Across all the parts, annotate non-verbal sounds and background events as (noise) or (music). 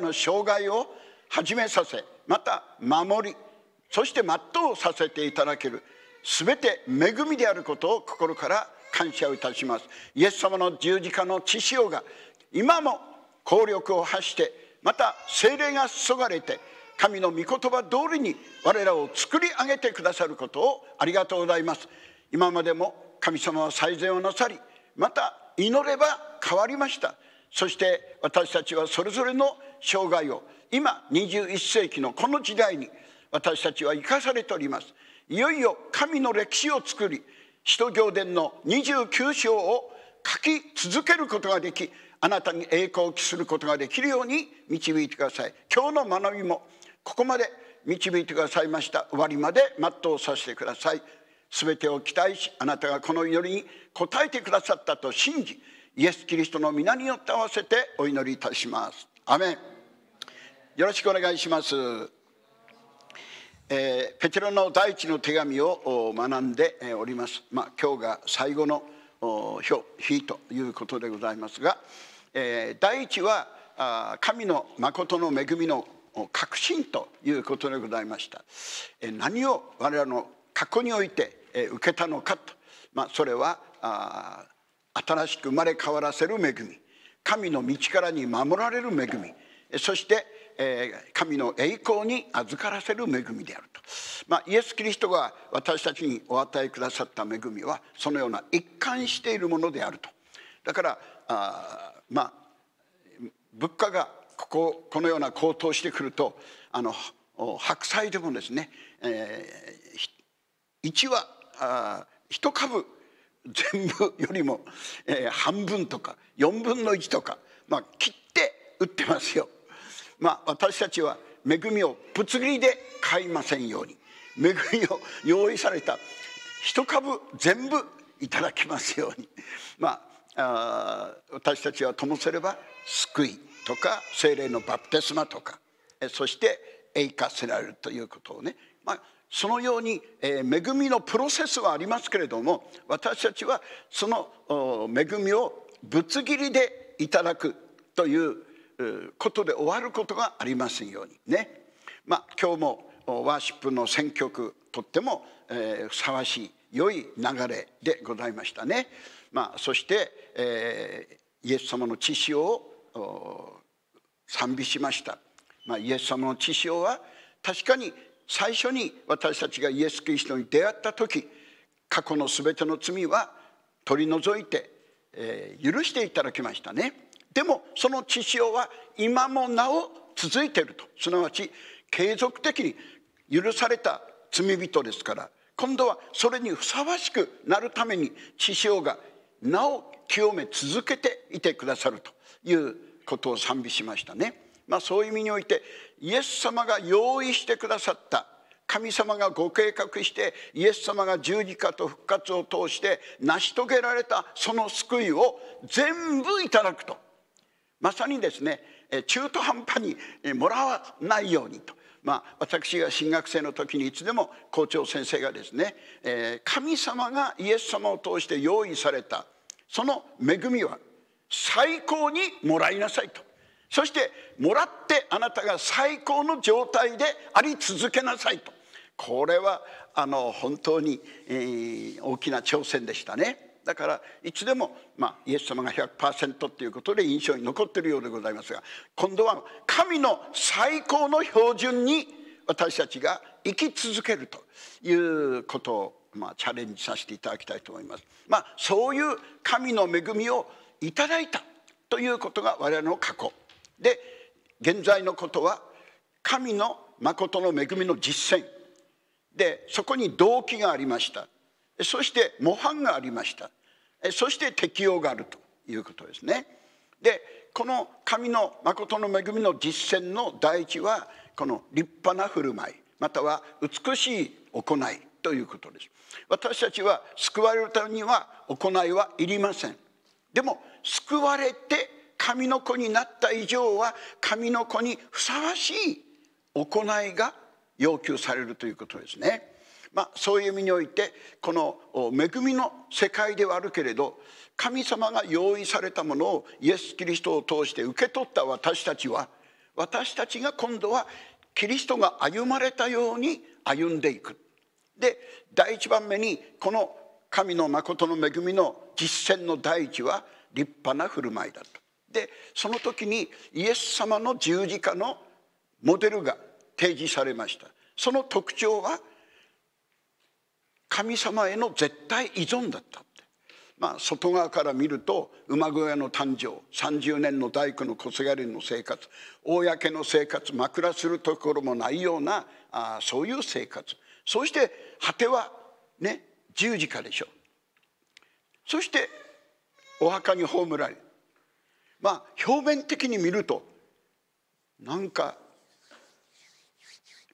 の障害を始めさせまた守りそして全うさせていただける全て恵みであることを心から感謝をいたしますイエス様の十字架の血潮が今も効力を発してまた精霊が注がれて神の御言葉通りに我らを作り上げてくださることをありがとうございます今までも神様は最善をなさりまた祈れば変わりましたそして私たちはそれぞれの障害を今21世紀のこの時代に私たちは生かされておりますいよいよ神の歴史を作り使徒行伝の29章を書き続けることができあなたに栄光を期することができるように導いてください今日の学びもここまで導いてくださいました終わりまで全うさせてください全てを期待しあなたがこの祈りに応えてくださったと信じイエス・キリストの皆によって合わせてお祈りいたしますアメンよろしくお願いします、えー、ペテロの第一の手紙を学んでおります、まあ、今日が最後の表日ということでございますが、えー、第一はあ神の誠の恵みの確信ということでございました、えー、何を我々の過去において、えー、受けたのかと、まあ、それはあ新しく生まれ変わらせる恵み神の道からに守られる恵みそしてえ神の栄光に預からせる恵みであると、まあ、イエス・キリストが私たちにお与えくださった恵みはそのような一貫しているものであるとだからあまあ物価がこここのような高騰してくるとあの白菜でもですね、えー、1はあ1株全部よりも、えー、半分とか4分の1とか、まあ、切って売ってますよ。まあ、私たちは恵みをぶつ切りで買いませんように恵みを用意された一株全部いただきますように、まあ、あ私たちはともすれば救いとか精霊のバプテスマとかそして栄華せられるということをね、まあ、そのように、えー、恵みのプロセスはありますけれども私たちはその恵みをぶつ切りでいただくということで終わることがありませんようにね。まあ、今日もワーシップの選曲とっても、えふさわしい良い流れでございましたね。まあ、そして、えー、イエス様の血潮を賛美しました。まあ、イエス様の血潮は確かに最初に私たちがイエス・キリストに出会った時過去の全ての罪は取り除いて、えー、許していただきましたね。でもその血潮は今もなお続いているとすなわち継続的に許された罪人ですから今度はそれにふさわしくなるために血潮がなお清め続けていてくださるということを賛美しましたね。まあ、そういう意味においてイエス様が用意してくださった神様がご計画してイエス様が十字架と復活を通して成し遂げられたその救いを全部いただくとまさにですね中途半端にもらわないようにと。まあ、私が進学生の時にいつでも校長先生がですね、え神様がイエス様を通して用意されたその恵みは最高にもらいなさいとそしてもらってあなたが最高の状態であり続けなさいとこれはあの本当に、えー、大きな挑戦でしたね。だからつでも、まあ、イエス様が100%っていうことで印象に残ってるようでございますが今度は神の最高の標準に私たちが生き続けるということを、まあ、チャレンジさせていただきたいと思います。まあ、そういう神の恵みをいただいたということが我々の過去で現在のことは神の真の恵みの実践でそこに動機がありましたそして模範がありましたそして適用があるということですねでこの神の誠の恵みの実践の第一はこの立派な振る舞いまたは美しい行いということです私たちは救われるためには行いはいりませんでも救われて神の子になった以上は神の子にふさわしい行いが要求されるということですねまあ、そういう意味においてこの恵みの世界ではあるけれど神様が用意されたものをイエス・キリストを通して受け取った私たちは私たちが今度はキリストが歩まれたように歩んでいく。で第一番目にこの神のとの恵みの実践の第一は立派な振る舞いだと。でその時にイエス様の十字架のモデルが提示されました。その特徴は神様への絶対依存だったって、まあ、外側から見ると馬小屋の誕生30年の大工の小菅がれの生活公の生活枕するところもないようなあそういう生活そして果てはね十字架でしょそしてお墓に葬られまあ表面的に見るとなんか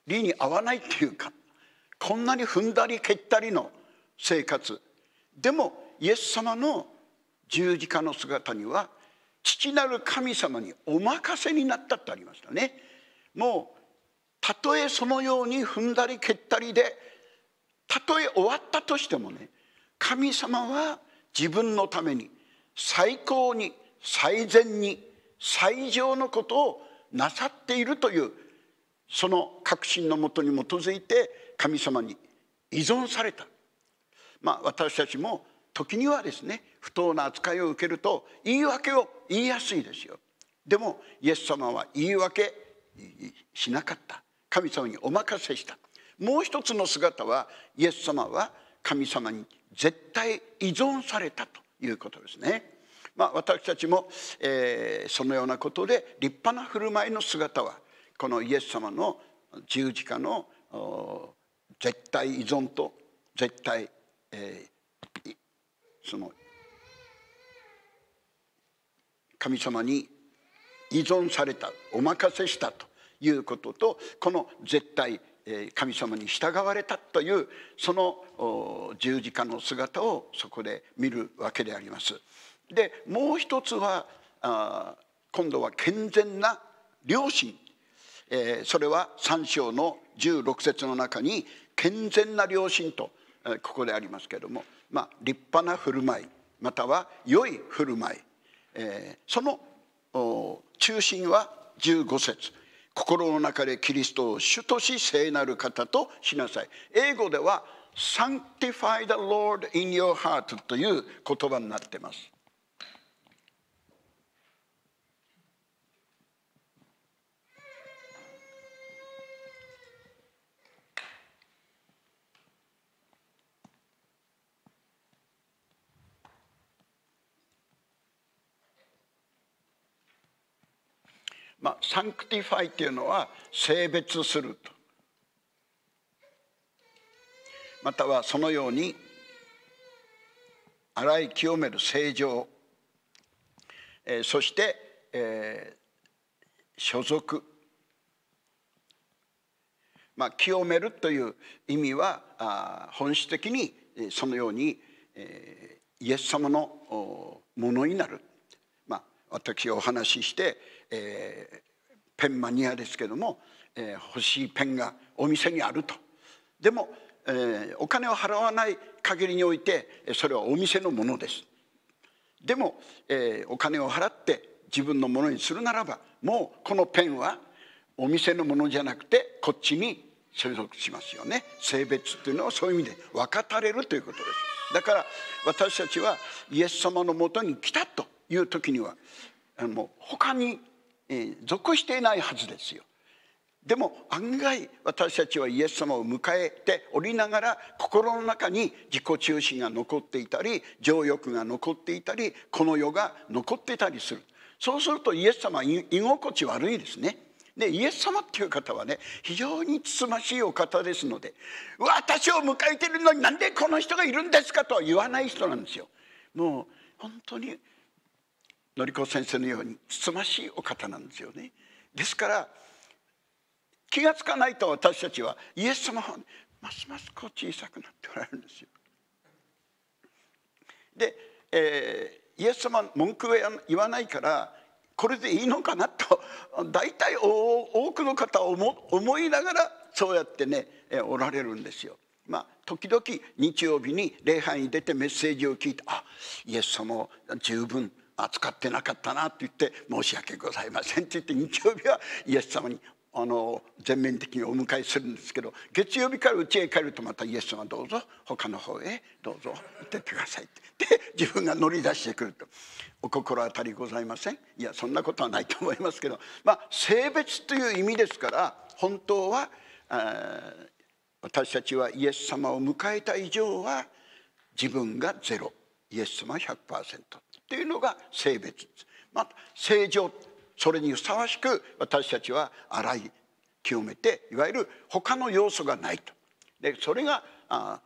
理に合わないっていうかこんなに踏んだり蹴ったりの生活でもイエス様の十字架の姿には父なる神様にお任せになったってありましたねもうたとえそのように踏んだり蹴ったりでたとえ終わったとしてもね神様は自分のために最高に最善に最上のことをなさっているというその確信のもとに基づいて神様に依存された、まあ、私たちも時にはですね不当な扱いを受けると言い訳を言いやすいですよでもイエス様は言い訳しなかった神様にお任せしたもう一つの姿はイエス様は神様に絶対依存されたということですね。まあ、私たちも、えー、そのようなことで立派な振る舞いの姿はこのイエス様の十字架の絶対依存と絶対、えー、その神様に依存されたお任せしたということとこの絶対神様に従われたというその十字架の姿をそこで見るわけであります。でもう一つはあ今度は健全な良心それは三章の16節の中に健全な良心とここでありますけれども、まあ、立派な振る舞いまたは良い振る舞い、えー、その中心は15節心の中でキリストを主とし聖なる方としなさい」英語では「Sanctify the Lord in your heart」という言葉になってます。まあ、サンクティファイっていうのは性別するとまたはそのように洗い清める正常、えー、そして、えー、所属まあ、清めるという意味はあ本質的にそのように、えー、イエス様のものになる、まあ、私がお話ししてえー、ペンマニアですけども、えー、欲しいペンがお店にあるとでも、えー、お金を払わない限りにおいてそれはお店のものですでも、えー、お金を払って自分のものにするならばもうこのペンはお店のものじゃなくてこっちに所属しますよね性別というのはそういう意味で分かたれるということですだから私たちはイエス様のもとに来たという時にはあの他に属していないはずですよ。でも案外私たちはイエス様を迎えておりながら心の中に自己中心が残っていたり情欲が残っていたりこの世が残っていたりするそうするとイエス様は居心地悪いですね。でイエス様っていう方はね非常につつましいお方ですので私を迎えてるのになんでこの人がいるんですかとは言わない人なんですよ。もう本当にの子先生のようにつつましいお方なんですよね。ですから気がつかないと私たちはイエス様はますますこう小さくなっておられるんですよ。で、えー、イエス様文句は言わないからこれでいいのかなと大体多くの方は思いながらそうやってねおられるんですよ。まあ、時々日曜日に礼拝に出てメッセージを聞いてあイエス様十分扱ってなかったなと言って申し訳ございませんと言って日曜日はイエス様にあの全面的にお迎えするんですけど月曜日から家へ帰るとまたイエス様どうぞ他の方へどうぞ行ってってくださいってで自分が乗り出してくるとお心当たりございませんいやそんなことはないと思いますけどまあ性別という意味ですから本当は私たちはイエス様を迎えた以上は自分がゼロイエス様100%っていうのが性別です。また正常それにふさわしく私たちは洗い清めていわゆる他の要素がないと。でそれがあ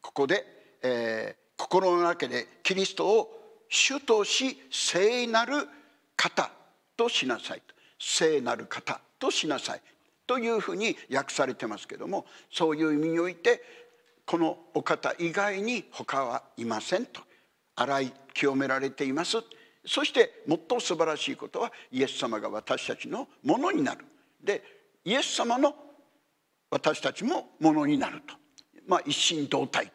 ここで、えー、心の中でキリストを主とし聖なる方としなさいと聖なる方としなさいというふうに訳されてますけどもそういう意味においてこのお方以外に他はいませんと洗い清められていますそして最も素晴らしいことはイエス様が私たちのものになるでイエス様の私たちもものになると、まあ、一心同体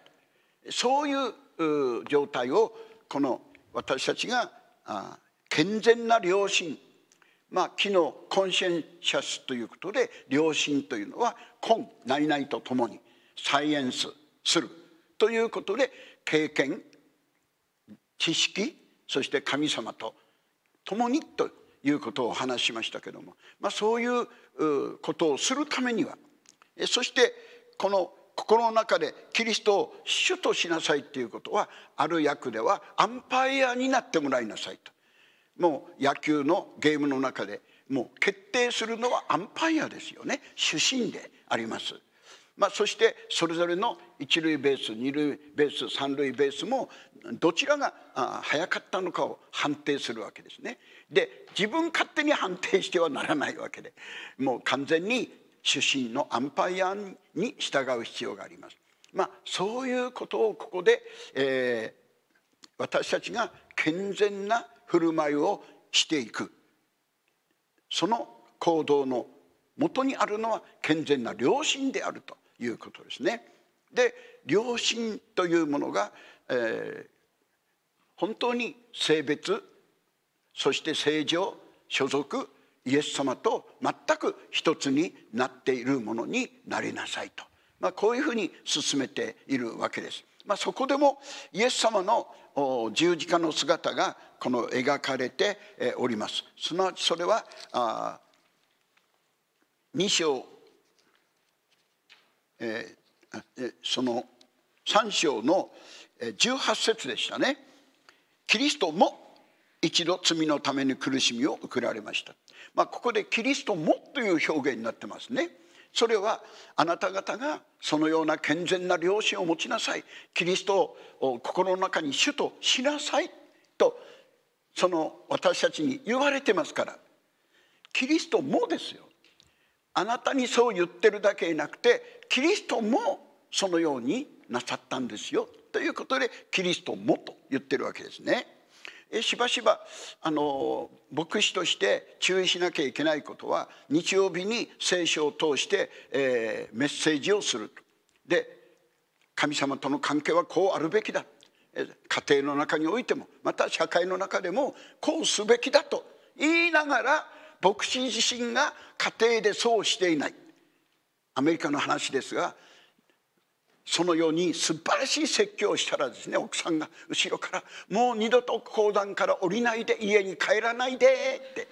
そういう状態をこの私たちが健全な良心まあ、昨日コンシェンシャスということで良心というのは根内々とともにサイエンスするということで経験知識そして神様と共にということを話しましたけども、まあ、そういうことをするためにはそしてこの心の中でキリストを主としなさいっていうことはある役ではアンパイアになってもらいなさいともう野球のゲームの中でもう決定するのはアンパイアですよね主審であります。まあ、そしてそれぞれの一塁ベース二塁ベース三塁ベースもどちらが早かったのかを判定するわけですね。で自分勝手に判定してはならないわけでもう完全に主審のアンパイアに従う必要があります。まあ、そういうことをここで、えー、私たちが健全な振る舞いをしていくその行動のもとにあるのは健全な良心であるということですね。で良心というものが、えー、本当に性別そして政治を所属イエス様と全く一つになっているものになりなさいと、まあ、こういうふうに進めているわけです。まあ、そこでもイエス様の十字架の姿がこの描かれております。すなわちそれは2章その3章の18節でしたねキリストも一度罪のために苦しみを送られました、まあ、ここで「キリストも」という表現になってますねそれはあなた方がそのような健全な良心を持ちなさいキリストを心の中に主としなさいとその私たちに言われてますからキリストもですよあなたにそう言ってるだけでなくてキリストもそのようになさったんですよということでキリストもと言ってるわけですね。えしばしばあの牧師として注意しなきゃいけないことは日曜日に聖書を通して、えー、メッセージをすると。で神様との関係はこうあるべきだ家庭の中においてもまた社会の中でもこうすべきだと言いながら牧師自身が家庭でそうしていないアメリカの話ですがそのように素晴らしい説教をしたらですね奥さんが後ろから「もう二度と講談から降りないで家に帰らないで」って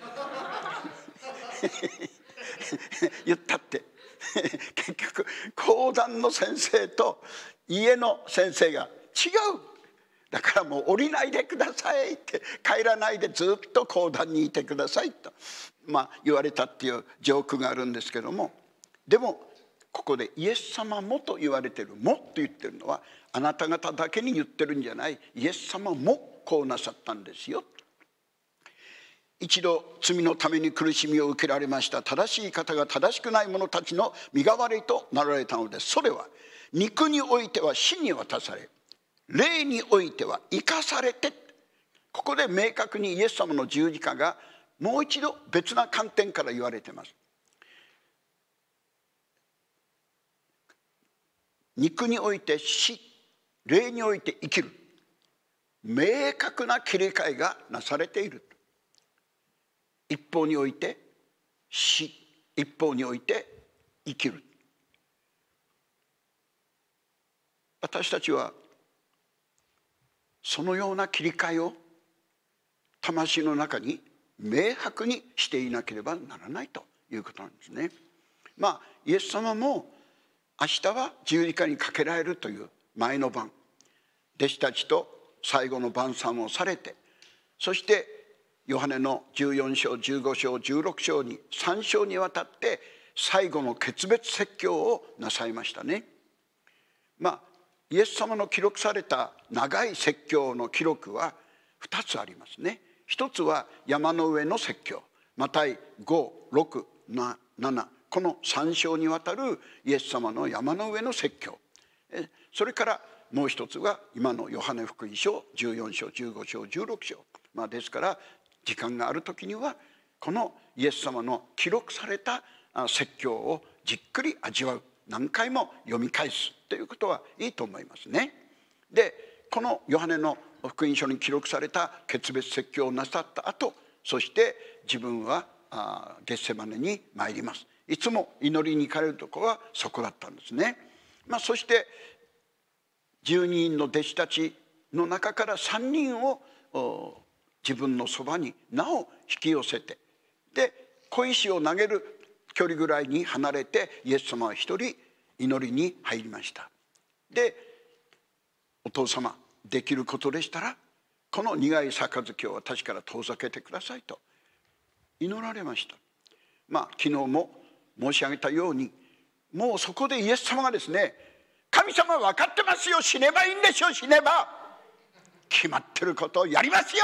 言ったって結局講談の先生と家の先生が違うだからもう降りないでくださいって帰らないでずっと講談にいてくださいとまあ、言われたっていうジョークがあるんですけどもでもここでイエス様もと言われてる「も」と言ってるのはあなた方だけに言ってるんじゃないイエス様もこうなさったんですよ。一度罪のために苦しみを受けられました正しい方が正しくない者たちの身代わりとなられたのですそれは肉においては死に渡され霊においては生かされてここで明確にイエス様の十字架が「もう一度別な観点から言われてます。肉において死霊において生きる明確な切り替えがなされている一方において死一方において生きる私たちはそのような切り替えを魂の中に明白にしていなければならないということなんですね。まあ、イエス様も明日は十字架にかけられるという前の晩弟子たちと最後の晩餐をされてそしてヨハネの14章15章16章に3章にわたって最後の決別説教をなさいましたね。まあ、イエス様の記録された長い説教の記録は2つありますね。一つは山の上の説教マタイ567この3章にわたるイエス様の山の上の説教それからもう一つが今のヨハネ福音書14章15章16章、まあ、ですから時間がある時にはこのイエス様の記録された説教をじっくり味わう何回も読み返すということはいいと思いますね。でこのヨハネの福音書に記録された決別説教をなさった後そして自分はゲッセマネに参りますいつも祈りに行かれるとこはそこだったんですね、まあ、そして12人の弟子たちの中から3人を自分のそばになお引き寄せてで小石を投げる距離ぐらいに離れてイエス様は一人祈りに入りましたでお父様できることでしたらこの苦い杯を私から遠ざけてくださいと祈られましたまあ昨日も申し上げたようにもうそこでイエス様がですね神様分かってますよ死ねばいいんでしょ死ねば決まってることをやりますよ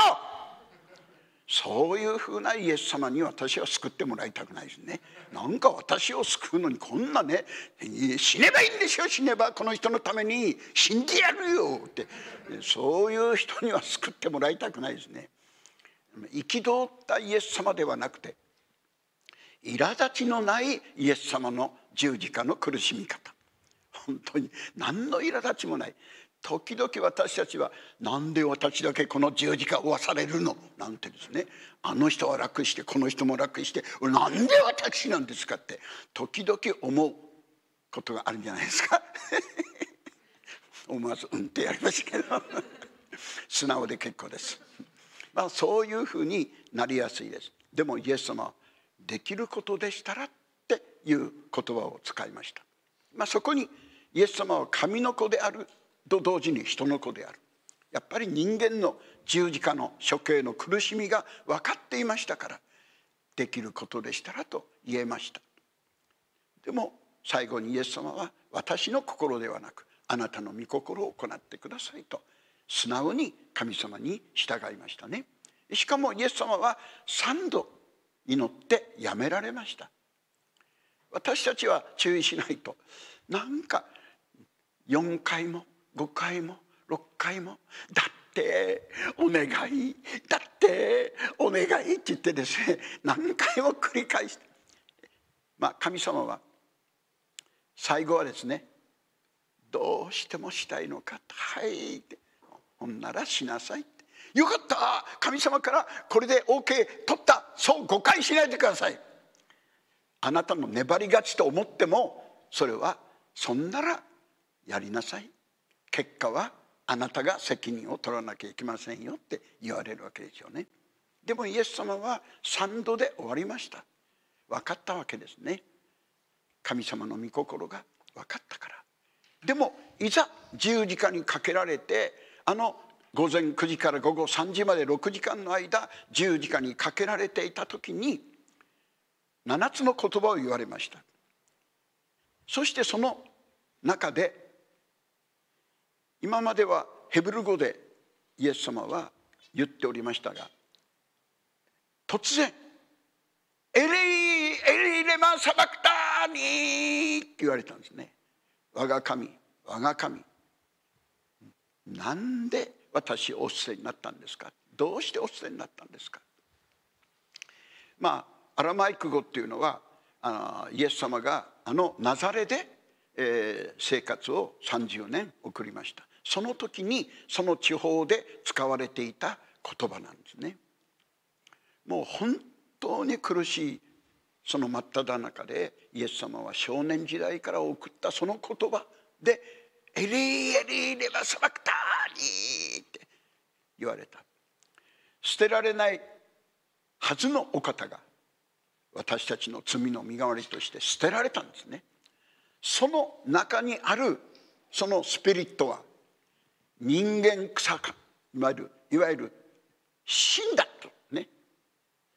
そういうふうなイエス様に私は救ってもらいたくないですね。なんか私を救うのにこんなね死ねばいいんでしょ死ねばこの人のために死んでやるよってそういう人には救ってもらいたくないですね。憤ったイエス様ではなくて苛立ちのないイエス様の十字架の苦しみ方本当に何の苛立ちもない時々私たちは「何で私だけこの十字架を負わされるの?」なんてですねあの人は楽してこの人も楽して「なんで私なんですか?」って時々思うことがあるんじゃないですか (laughs) 思わず「うん」ってやりますけど素直で結構です。まあ、そういうふうになりやすいです。でもイエス様できることでしたらっていう言葉を使いました。まあ、そこにイエス様は神の子であると同時に人の子であるやっぱり人間の十字架の処刑の苦しみが分かっていましたからできることでしたらと言えましたでも最後にイエス様は私の心ではなくあなたの御心を行ってくださいと素直に神様に従いましたねしかもイエス様は3度祈ってやめられました私たちは注意しないとなんか4回も5回も6回も「だってお願いだってお願い」って言ってですね何回も繰り返してまあ神様は最後はですねどうしてもしたいのかはいってほんならしなさいってよかった神様からこれで OK 取ったそう誤解しないでくださいあなたの粘り勝ちと思ってもそれはそんならやりなさい結果はあなたが責任を取らなきゃいけませんよって言われるわけですよね。でもイエス様は3度で終わりました。分かったわけですね。神様の御心が分かったから。でもいざ十字架にかけられてあの午前9時から午後3時まで6時間の間十字架にかけられていた時に7つの言葉を言われました。そしてその中で今まではヘブル語でイエス様は言っておりましたが突然「エリーエリーレマサバクターニー」って言われたんですね。我が神我が神なんで私お捨てになったんですかどうしてお捨てになったんですかまあアラマイク語っていうのはあのイエス様があのナザレで、えー、生活を30年送りましたその時にその地方で使われていた言葉なんですね。もう本当に苦しいその真っ只中でイエス様は少年時代から送ったその言葉で「エリーエリーレバサバクターニー」って言われた捨てられないはずのお方が私たちの罪の身代わりとして捨てられたんですね。その中にあるそのスピリットは人間草かいわゆるいわゆる死んだとね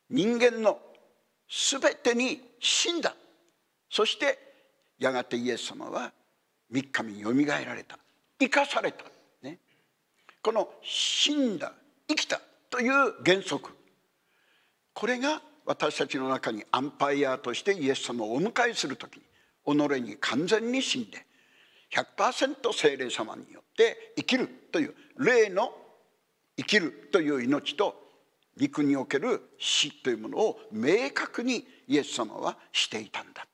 人間の全てに死んだそしてやがてイエス様は3日目によみがえられた生かされた、ね、この死んだ生きたという原則これが私たちの中にアンパイアとしてイエス様をお迎えする時己に完全に死んで100%精霊様によって生きるという霊の生きるという命と肉における死というものを明確にイエス様はしていたんだ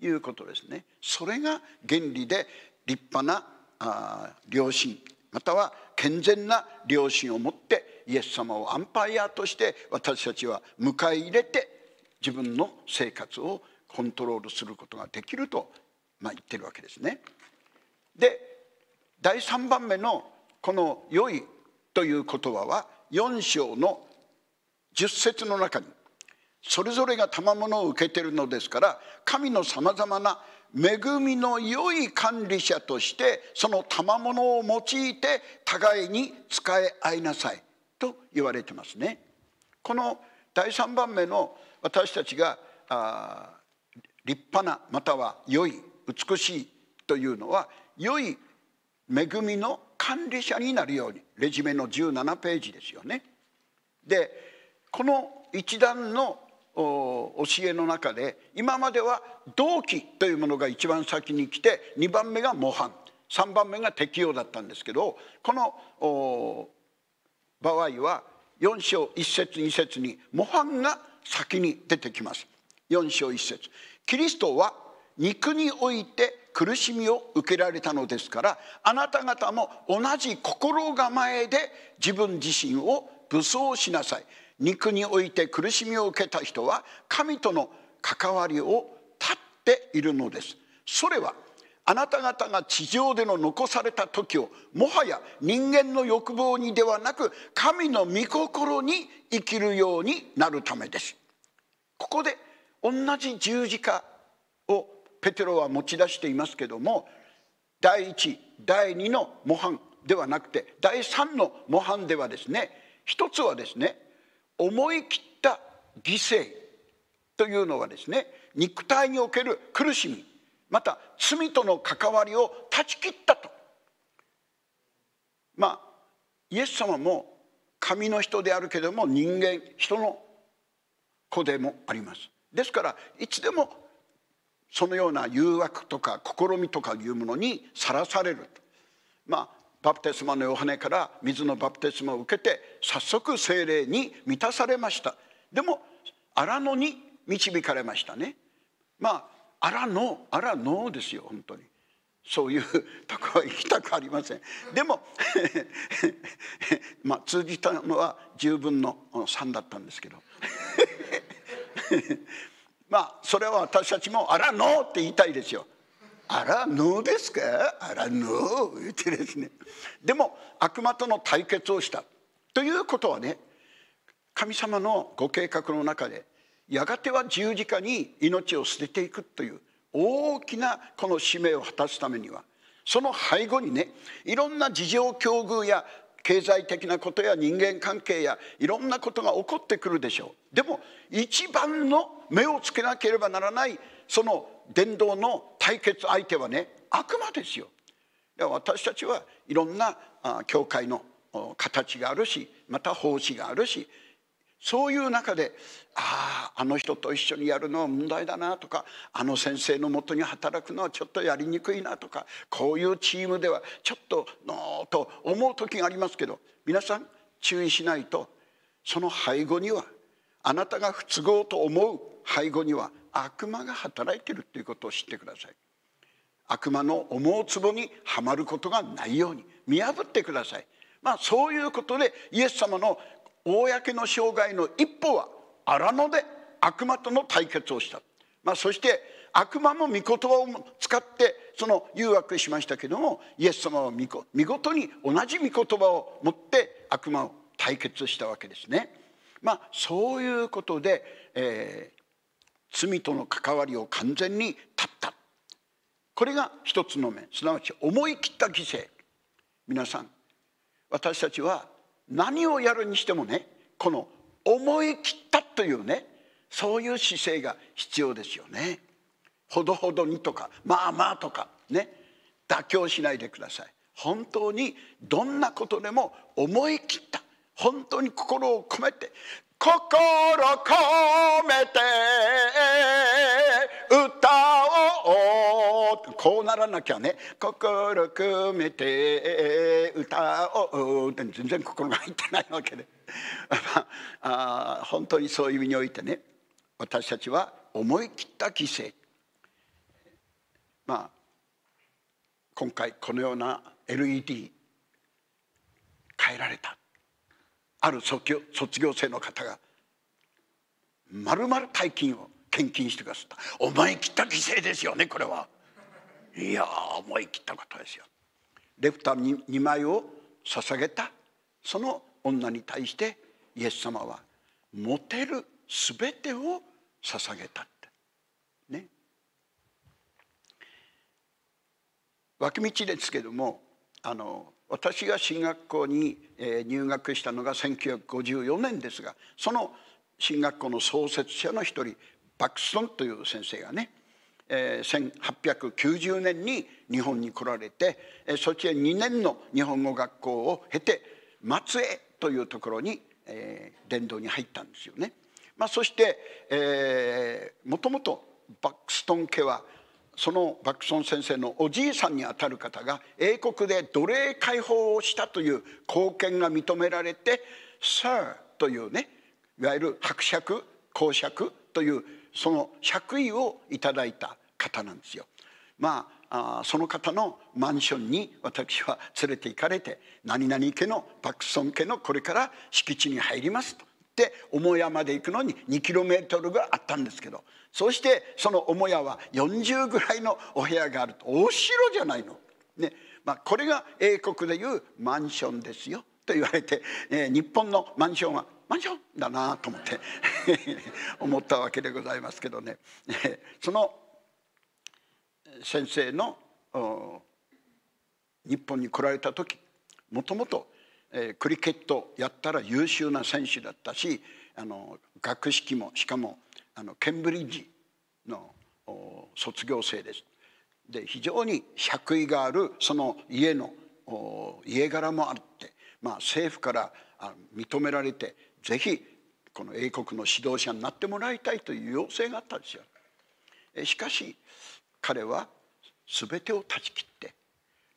ということですね。それが原理で立派なあ良心または健全な良心を持ってイエス様をアンパイアとして私たちは迎え入れて自分の生活をコントロールすることができると、まあ、言ってるわけですね。で第3番目のこの「良い」という言葉は4章の10節の中にそれぞれが賜物を受けているのですから神のさまざまな恵みの良い管理者としてその賜物を用いて互いに使い合いなさいと言われてますね。この第3番目の私たちが立派なまたは良い美しいというのは良い恵みの管理者になるようにレジュメの17ページですよね。でこの一段の教えの中で今までは同期というものが一番先に来て2番目が模範3番目が適用だったんですけどこの場合は4章1節2節に模範が先に出てきます。4章1節キリストは肉において苦しみを受けられたのですからあなた方も同じ心構えで自分自身を武装しなさい肉において苦しみを受けた人は神との関わりを断っているのですそれはあなた方が地上での残された時をもはや人間の欲望にではなく神の御心に生きるようになるためですここで同じ十字架ペテロは持ち出していますけども第1第2の模範ではなくて第3の模範ではですね一つはですね思い切った犠牲というのはですね肉体における苦しみまた罪との関わりを断ち切ったとまあイエス様も神の人であるけども人間人の子でもありますですからいつでもそのような誘惑とか試みとかいうものにさらされるまあバプテスマのヨハネから水のバプテスマを受けて早速精霊に満たされましたでも荒野に導かれましたねまあ荒野荒野ですよ本当にそういう (laughs) とこは行きたくありませんでも (laughs) まあ通じたのは10分の3だったんですけど (laughs) まあそれは私たちも「あらの」って言いたいですよ。あらのですかあらの言ってですねでも悪魔との対決をしたということはね神様のご計画の中でやがては十字架に命を捨てていくという大きなこの使命を果たすためにはその背後にねいろんな事情境遇や経済的なことや人間関係やいろんなことが起こってくるでしょうでも一番の目をつけなければならないその伝道の対決相手はね悪魔ですよ私たちはいろんな教会の形があるしまた奉仕があるしそういう中であああの人と一緒にやるのは問題だなとかあの先生のもとに働くのはちょっとやりにくいなとかこういうチームではちょっとのーと思う時がありますけど皆さん注意しないとその背後にはあなたが不都合と思う背後には悪魔が働いてるということを知ってください。悪魔の思うつぼにはまることがないように見破ってください。まあ、そういうことでイエス様の公の生涯の一歩は荒野で悪魔との対決をした、まあ、そして悪魔も御言葉を使ってその誘惑しましたけどもイエス様は見事に同じ御言葉を持って悪魔を対決したわけですね。まあ、そういうことで、えー、罪との関わりを完全に断ったこれが一つの面すなわち思い切った犠牲皆さん私たちは何をやるにしてもねこの思い切ったというねそういう姿勢が必要ですよね。ほどほどにとかまあまあとかね妥協しないでください。本当にどんなことでも思い切った本当に心を込めて心込めて歌おうこうならなきゃね心込めて歌おうって全然心が入ってないわけで (laughs) あ本当にそういう意味においてね私たちは思い切った犠牲まあ今回このような LED 変えられたある卒業生の方がまるまる大金を献金してくださった思い切った犠牲ですよねこれはいや思い切ったことですよレフターに2枚を捧げたその女に対してイエス様は持てるすべてを捧げたってね脇道ですけどもあの私が進学校に入学したのが1954年ですがその進学校の創設者の一人バクストンという先生がね1890年に日本に来られてそちら2年の日本語学校を経て松江というところに伝道に入ったんですよね。まあ、そしてもともとバックストン家はそのバクソン先生のおじいさんにあたる方が英国で奴隷解放をしたという貢献が認められて「Sir」というねいわゆる伯爵公爵というその爵位をいただいた方なんですよ。まあその方のマンションに私は連れて行かれて「何々家のバクソン家のこれから敷地に入ります」と。って母屋まで行くのに2キロメートルがあったんですけどそしてその母屋は40ぐらいのお部屋があるとお城じゃないの、ねまあ、これが英国でいうマンションですよと言われて、えー、日本のマンションはマンションだなと思って (laughs) 思ったわけでございますけどねその先生の日本に来られた時もともとクリケットやったら優秀な選手だったしあの学識もしかもあのケンブリッジの卒業生です。で非常に借位があるその家の家柄もあって、まあ、政府から認められてぜひこの英国の指導者になってもらいたいという要請があったんですよ。しかし彼は全てを断ち切って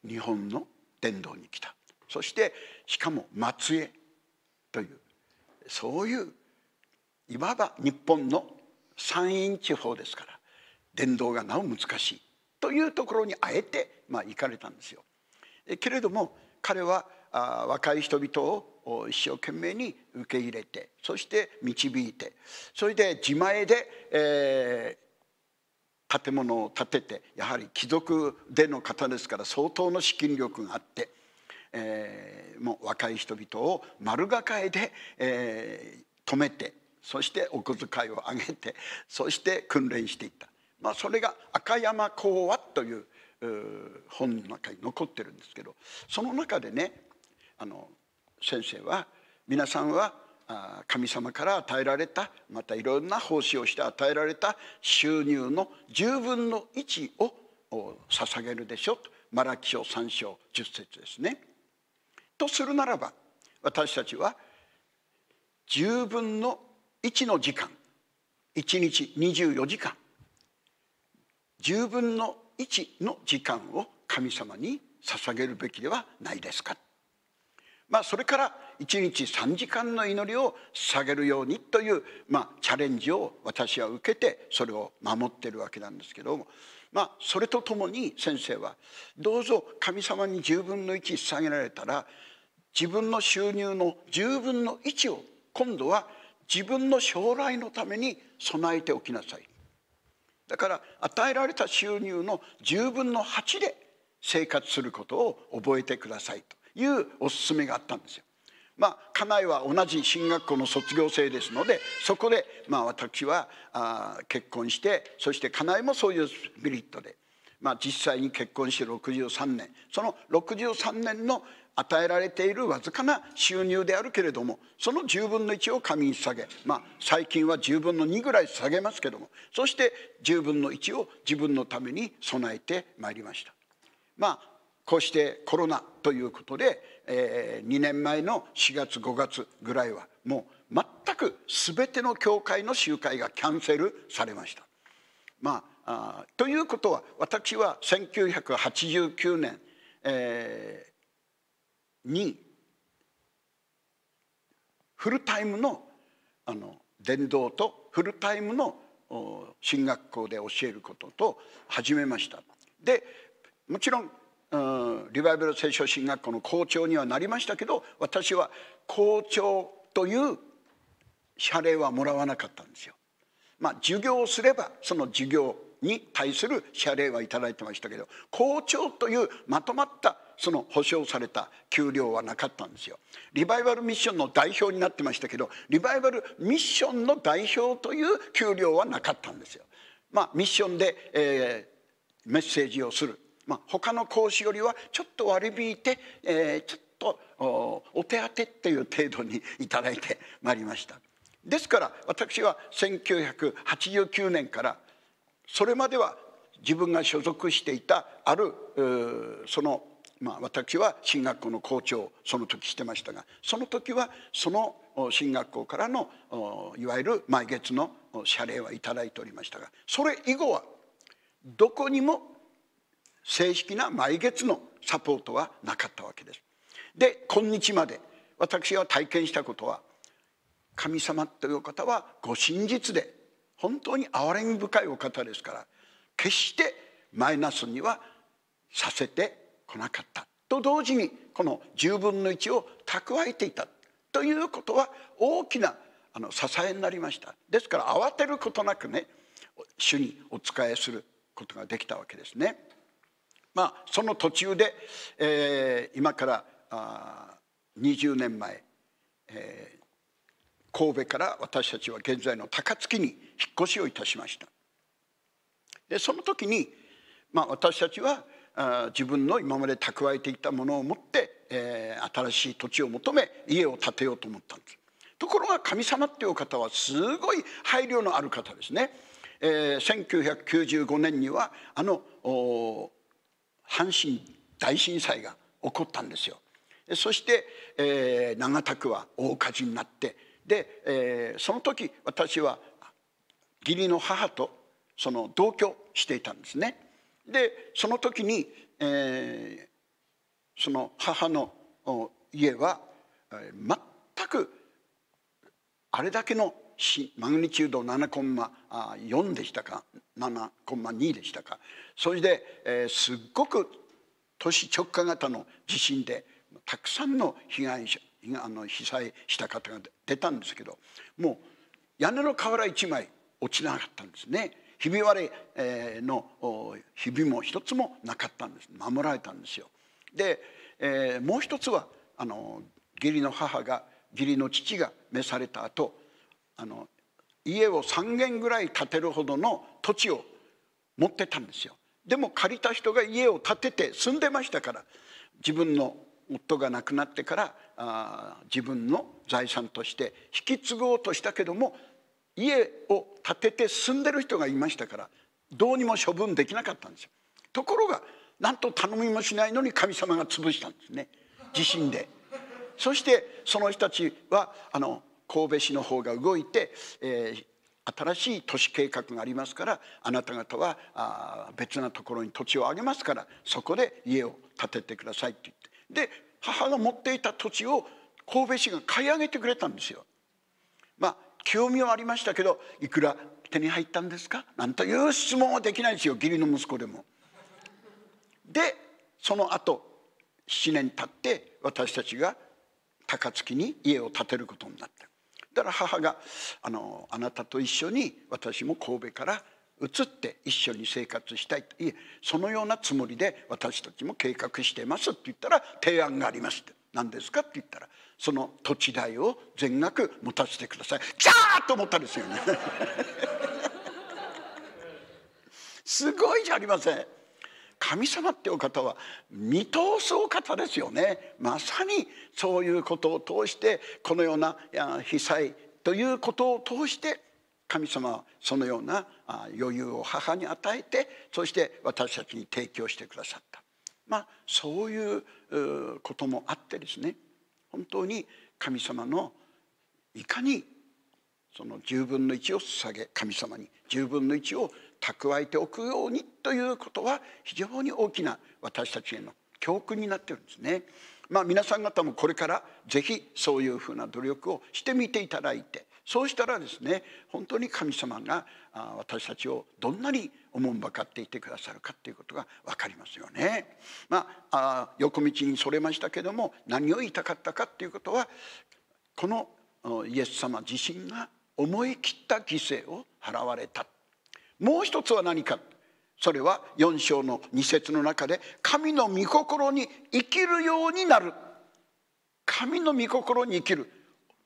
日本の伝道に来たそしてしかも松江というそういういわば日本の山陰地方ですから伝道がなお難しいというところにあえて、まあ、行かれたんですよ。けれども彼はあ若い人々を一生懸命に受け入れてそして導いてそれで自前で、えー、建物を建ててやはり貴族での方ですから相当の資金力があって、えー、もう若い人々を丸抱えで、えー、止めてそしてお小遣いをあげてそして訓練していった、まあ、それが「赤山講話」という本の中に残ってるんですけどその中でねあの先生は皆さんは神様から与えられたまたいろんな奉仕をして与えられた収入の10分の1を捧げるでしょとマラキ書3章10節ですね。とするならば私たちは10分の1の時間1日24時間10分の1の時間を神様に捧げるべきではないですか。まあ、それから1日3時間の祈りを捧げるようにという、まあ、チャレンジを私は受けてそれを守ってるわけなんですけども、まあ、それとともに先生はどうぞ神様に10分の1捧げられたら自分の収入の10分の1を今度は自分の将来のために備えておきなさいだから与えられた収入の10分の8で生活することを覚えてくださいというお勧めがあったんですよ。まあ、家内は同じ進学校の卒業生ですのでそこで、まあ、私はあ結婚してそして家内もそういうスピリットで、まあ、実際に結婚して63年その63年の与えられているわずかな収入であるけれどもその10分の1を神に下げ、まあ、最近は10分の2ぐらい下げますけどもそして10分の1を自分のために備えてまいりました。まあこうしてコロナということで、えー、2年前の4月5月ぐらいはもう全く全ての教会の集会がキャンセルされました。まあ、あということは私は1989年、えーにフルタイムのあの伝道とフルタイムの進学校で教えることと始めましたでもちろんうん、リバイバル聖書進学校の校長にはなりましたけど私は校長という謝礼はもらわなかったんですよ。まあ、授業をすればその授業に対する謝礼はいただいてましたけど校長というまとまったその保証された給料はなかったんですよリバイバルミッションの代表になってましたけどリバイバルミッションの代表という給料はなかったんですよまあミッションで、えー、メッセージをするまあ、他の講師よりはちょっと割り引いて、えー、ちょっとお手当てっていう程度にいただいてまいりましたですから私は1989年からそれまでは自分が所属していたあるそのまあ、私は進学校の校長その時してましたがその時はその進学校からのいわゆる毎月の謝礼は頂いておりましたがそれ以後はどこにも正式な毎月のサポートはなかったわけです。で今日まで私は体験したことは神様という方はご真実で本当に憐れみ深いお方ですから決してマイナスにはさせて来なかったと同時にこの10分の1を蓄えていたということは大きなあの支えになりましたですから慌てることなくね主にお仕えすることができたわけですね。まあ、その途中で、えー、今からあ20年前、えー、神戸から私たちは現在の高槻に引っ越しをいたしました。でその時に、まあ、私たちは自分の今まで蓄えていたものを持って、えー、新しい土地を求め家を建てようと思ったんですところが神様っていう方はすごい配慮のある方ですね、えー、1995年にはあの阪神大震災が起こったんですよそして、えー、長田区は大火事になってで、えー、その時私は義理の母とその同居していたんですね。でその時に、えー、その母の家は全くあれだけのマグニチュード7コンマ4でしたか7コンマ2でしたかそれで、えー、すっごく都市直下型の地震でたくさんの被害者あの被災した方が出たんですけどもう屋根の瓦一枚落ちなかったんですね。ひび割れのひびも一つもなかったんです守られたんですよ。で、もう一つはあの義理の母が義理の父が召された後あの家を3軒ぐらい建てるほどの土地を持ってたんですよ。でも借りた人が家を建てて住んでましたから自分の夫が亡くなってからあ自分の財産として引き継ごうとしたけども家を建てて住んでる人がいましたからどうにも処分できなかったんですよところがなんと頼みもしないのに神様が潰したんですね地震でそしてその人たちはあの神戸市の方が動いて、えー、新しい都市計画がありますからあなた方はあ別なところに土地をあげますからそこで家を建ててくださいって言ってで母の持っていた土地を神戸市が買い上げてくれたんですよ。まあ興味はありましたけどいくら手に入ったんですかなんという質問はできないですよ義理の息子でも。でその後7年経って私たちが高槻に家を建てることになっただから母があの「あなたと一緒に私も神戸から移って一緒に生活したい」と「いえそのようなつもりで私たちも計画してます」って言ったら「提案があります」って「何ですか?」って言ったら「その土地代を全額持たせてくださいじゃあと思ったんですよね (laughs) すごいじゃありません神様ってお方は見通すお方ですよねまさにそういうことを通してこのような被災ということを通して神様はそのような余裕を母に与えてそして私たちに提供してくださった、まあ、そういうこともあってですね本当に神様のいかにその10分の1を捧げ神様に10分の1を蓄えておくようにということは非常に大きな私たちへの教訓になってるんですね。まあ、皆さん方もこれからぜひそういうふうな努力をしてみていただいてそうしたらですね本当に神様が私たちをどんなにおもんばかっていてくださるかということが分かりますよね。まあ、あ横道にそれましたけども何を言いたかったかということはこのイエス様自身が思い切った犠牲を払われた。もう一つは何かそれは4章の2節の中で神の御心に生きるようになる神の御心に生きる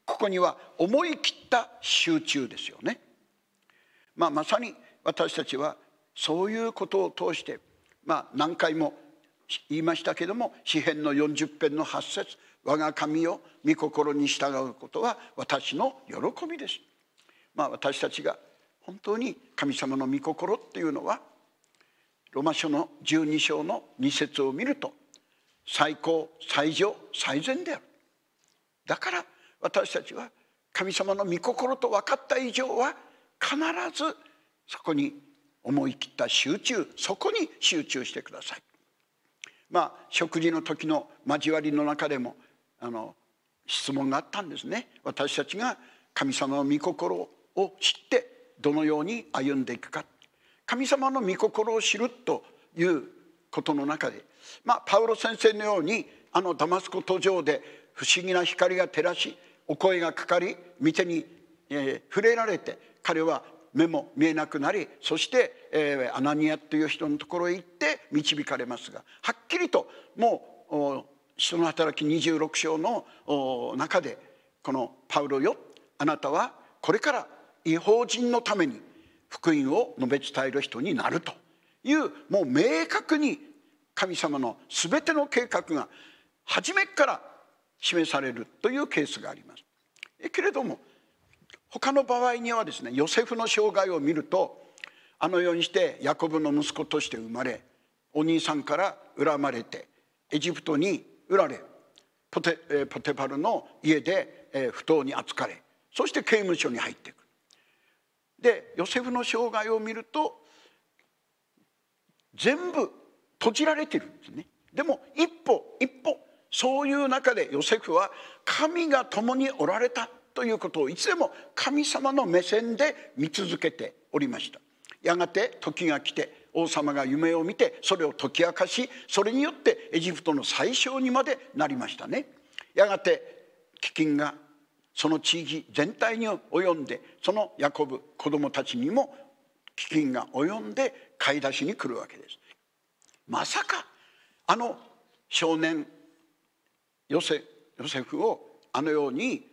ここには思い切った集中ですよね、まあ、まさに私たちはそういうことを通して、まあ、何回も言いましたけども詩篇の40編の8節我が神を御心に従うことは私の喜びです。まあ、私たちが本当に神様の御心っていうのはロマ書の12章の2節を見ると最高最上最善であるだから私たちは神様の御心と分かった以上は必ずそこに思い切った集中そこに集中してください。まあ食事の時の交わりの中でもあの質問があったんですね。私たちが神様の御心を知ってどのように歩んでいくか神様の御心を知るということの中で、まあ、パウロ先生のようにあのダマスコ途上で不思議な光が照らしお声がかかり見てに、えー、触れられて彼は目も見えなくなりそして、アナニアという人のところへ行って導かれますがはっきりともう人の働き26章の中でこの「パウロよあなたはこれから違法人のために福音を述べ伝える人になる」というもう明確に神様の全ての計画が初めから示されるというケースがあります。けれども他の場合にはですねヨセフの生涯を見るとあのようにしてヤコブの息子として生まれお兄さんから恨まれてエジプトに売られポテポテパルの家で不当に扱われそして刑務所に入っていく。でヨセフの生涯を見ると全部閉じられてるんですね。でも一歩一歩そういう中でヨセフは神が共におられたということをいつでも神様の目線で見続けておりましたやがて時が来て王様が夢を見てそれを解き明かしそれによってエジプトの最小にまでなりましたねやがて飢饉がその地域全体に及んでそのヤコブ子供たちにも飢饉が及んで買い出しに来るわけですまさかあの少年ヨセヨセフをあのように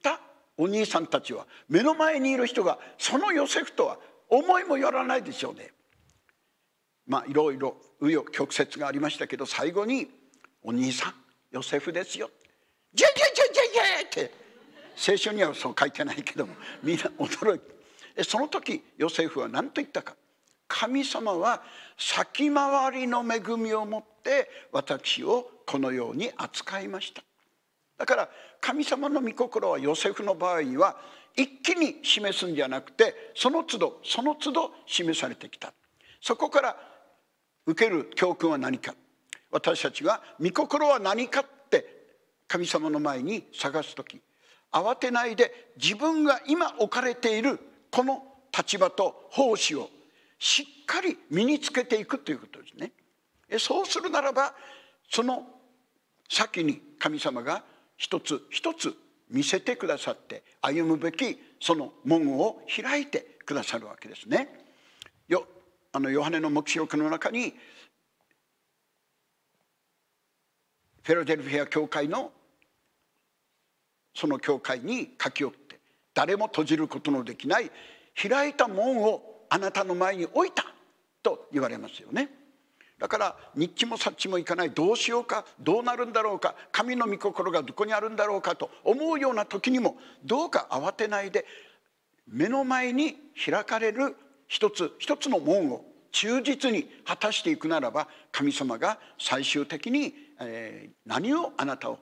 ったお兄さんたちは目の前にいる人がそのヨセフとは思いもよらないでしょうね。まあいろいろ紆余曲折がありましたけど最後に「お兄さんヨセフですよ」「ジェジェジェジェジェ!」って聖書にはそう書いてないけどもみんな驚いてその時ヨセフは何と言ったか「神様は先回りの恵みを持って私をこのように扱いました」だから神様の御心はヨセフの場合は一気に示すんじゃなくてその都度その都度示されてきたそこから受ける教訓は何か私たちが御心は何かって神様の前に探す時慌てないで自分が今置かれているこの立場と奉仕をしっかり身につけていくということですね。そうするならばその先に神様が一つ一つ見せてくださって歩むべきその門を開いてくださるわけですね。よあのヨハネの黙示録の中にフェロデルフィア教会のその教会に書き寄って誰も閉じることのできない開いた門をあなたの前に置いたと言われますよね。だから日記も察知もいかないどうしようかどうなるんだろうか神の御心がどこにあるんだろうかと思うような時にもどうか慌てないで目の前に開かれる一つ一つの門を忠実に果たしていくならば神様が最終的に何をあなたを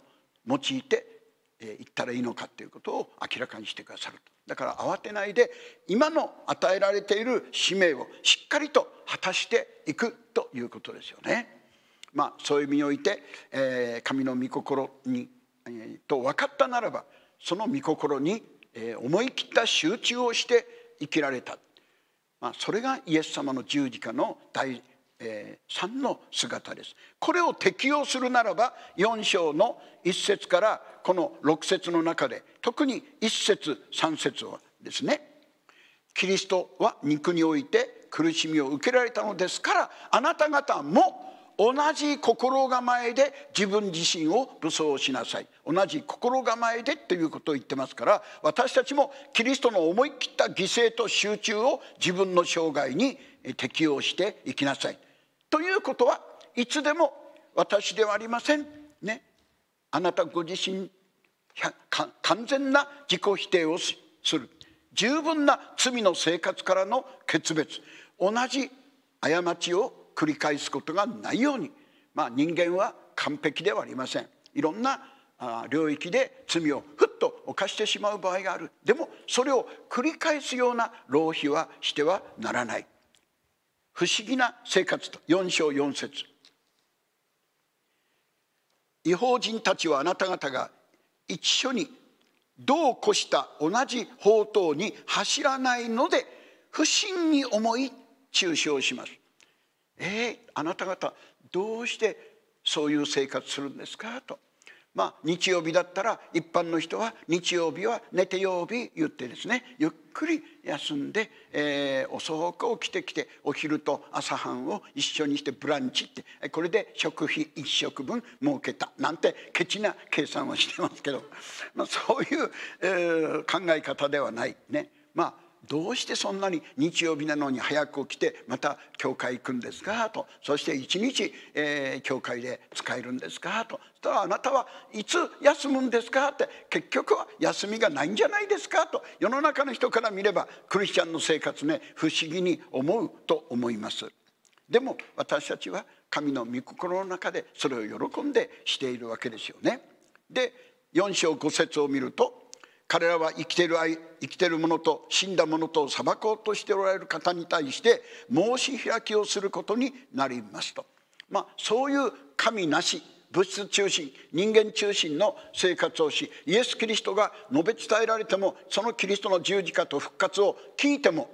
用いてえ行ったらいいのかということを明らかにしてくださるだから慌てないで今の与えられている使命をしっかりと果たしていくということですよね。まあ、そういう意味において、え神の御心に、えと分かったならばその御心に、え思い切った集中をして生きられた、まあ、それがイエス様の十字架の大3の姿ですこれを適用するならば4章の1節からこの6節の中で特に1節3節はですねキリストは肉において苦しみを受けられたのですからあなた方も同じ心構えで自分自身を武装しなさい同じ心構えでということを言ってますから私たちもキリストの思い切った犠牲と集中を自分の生涯に適用していきなさいということはいつでも私ではありませんねあなたご自身完全な自己否定をする十分な罪の生活からの決別同じ過ちを繰り返すことがないように、まあ、人間は完璧ではありませんいろんな領域で罪をふっと犯してしまう場合があるでもそれを繰り返すような浪費はしてはならない不思議な生活と4章4節違法人たちはあなた方が一緒に同こした同じ宝刀に走らないので不審に思い中傷します。えー、あなた方どうしてそういう生活するんですかとまあ、日曜日だったら一般の人は日曜日は寝て曜日言ってですねゆっくり休んで、えー、遅く起きてきてお昼と朝飯を一緒にしてブランチってこれで食費1食分儲けたなんてケチな計算をしてますけど、まあ、そういう、えー、考え方ではないね。まあどうしてそんなに日曜日なのに早く来てまた教会行くんですかとそして一日、えー、教会で使えるんですかとそしたらあなたはいつ休むんですかって結局は休みがないんじゃないですかと世の中の人から見ればクリスチャンの生活ね不思議に思うと思います。でも私たちは神の御心の中でそれを喜んでしているわけですよね。で4章5節を見ると彼らは生きてる生きてる者と死んだ者と裁こうとしておられる方に対して申し開きをすることになりますと、まあ、そういう神なし物質中心人間中心の生活をしイエス・キリストが述べ伝えられてもそのキリストの十字架と復活を聞いても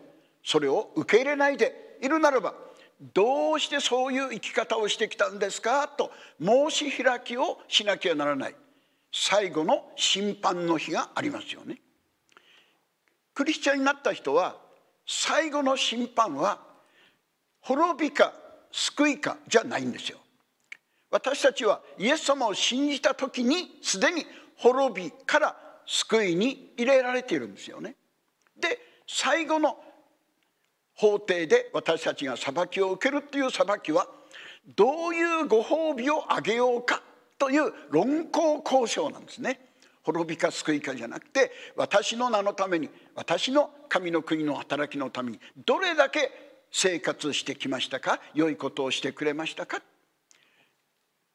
それを受け入れないでいるならばどうしてそういう生き方をしてきたんですかと申し開きをしなきゃならない最後の審判の日がありますよね。クリスチャンになった人は最後の審判は滅びか救いかじゃないんですよ。私たちはイエス様を信じた時にすでに滅びから救いに入れられているんですよね。で最後の法廷で私たちが裁きを受けるっていう裁きはどういうご褒美をあげようかという論考交渉なんですね滅びか救いかじゃなくて私の名のために私の神の国の働きのためにどれだけ生活してきましたか良いことをしてくれましたか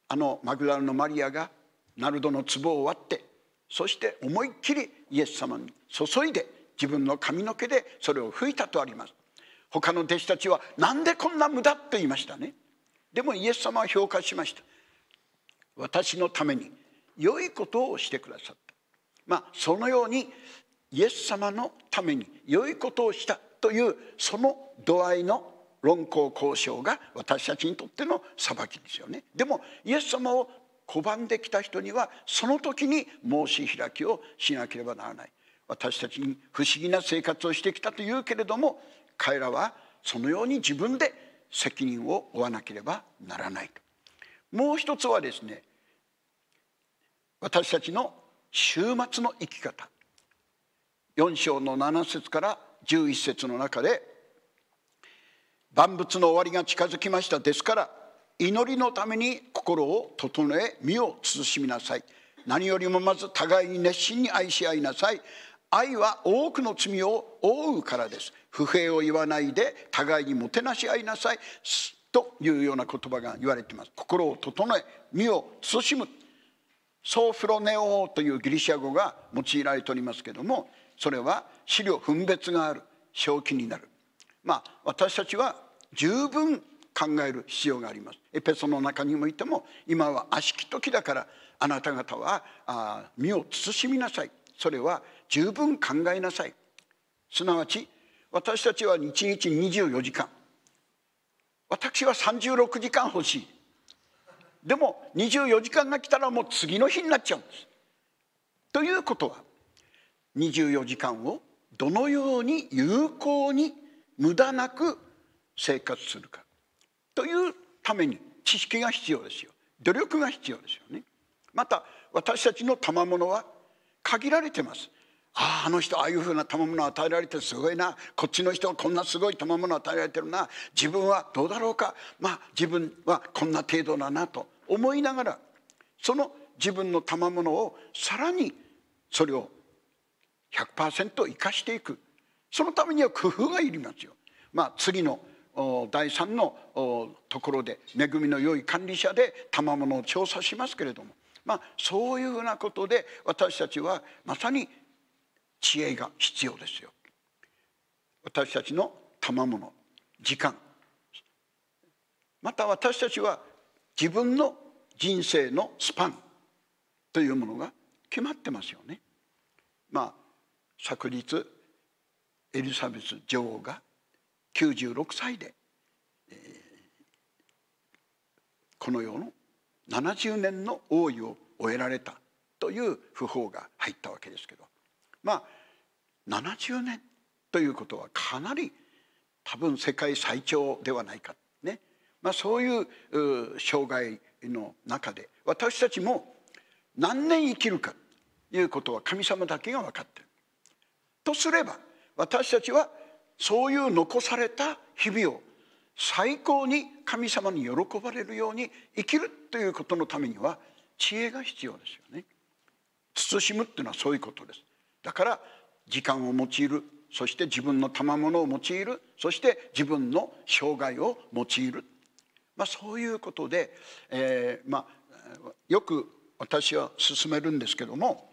あのマグダルのマリアがナルドの壺を割ってそして思いっきりイエス様に注いで自分の髪の毛でそれを拭いたとあります他の弟子たちは何でこんな無駄と言いましたねでもイエス様は評価しました私のために良いことをしてくださった、まあ、そのようにイエス様のために良いことをしたというその度合いの論考交渉が私たちにとっての裁きですよね。でもイエス様を拒んできた人にはその時に申し開きをしなければならない私たちに不思議な生活をしてきたというけれども彼らはそのように自分で責任を負わなければならないともう一つはですね私たちの週末の生き方4章の7節から11節の中で「万物の終わりが近づきましたですから祈りのために心を整え身を慎みなさい」「何よりもまず互いに熱心に愛し合いなさい」「愛は多くの罪を覆うからです」「不平を言わないで互いにもてなし合いなさい」というような言葉が言われています心を整え身を慎むソーフロネオというギリシャ語が用いられておりますけれどもそれは資料分別がある正気になるまあ私たちは十分考える必要がありますエペソの中にもいても今は悪しき時だからあなた方はあ身を慎みなさいそれは十分考えなさいすなわち私たちは1日24時間私は36時間欲しいでも24時間が来たらもう次の日になっちゃうんですということは24時間をどのように有効に無駄なく生活するかというために知識が必要ですよ努力が必要ですよねまた私たちの賜物は限られてますああの人ああいうふうな賜物を与えられてすごいなこっちの人はこんなすごい賜物を与えられてるな自分はどうだろうかまあ自分はこんな程度だなと思いながらその自分の賜物をさらにそれを100%生かしていくそのためには工夫がいりますよ。まあ、次の第3のところで恵みの良い管理者で賜物を調査しますけれども、まあ、そういうふうなことで私たちはまさに知恵が必要ですよ私たちの賜物時間また私たちは自分の人生のスパンというものが決まってますよね。まあ昨日エリザベス女王が96歳で、えー、この世の70年の王位を終えられたという訃報が入ったわけですけどまあ70年ということはかなり多分世界最長ではないか、ねまあ、そういう障害の中で私たちも何年生きるかということは神様だけが分かっている。とすれば私たちはそういう残された日々を最高に神様に喜ばれるように生きるということのためには知恵が必要ですよね。慎むっていうのはそういうことです。だから時間を用いるそして自分の賜物を用いるそして自分の障害を用いる、まあ、そういうことで、えーまあ、よく私は勧めるんですけども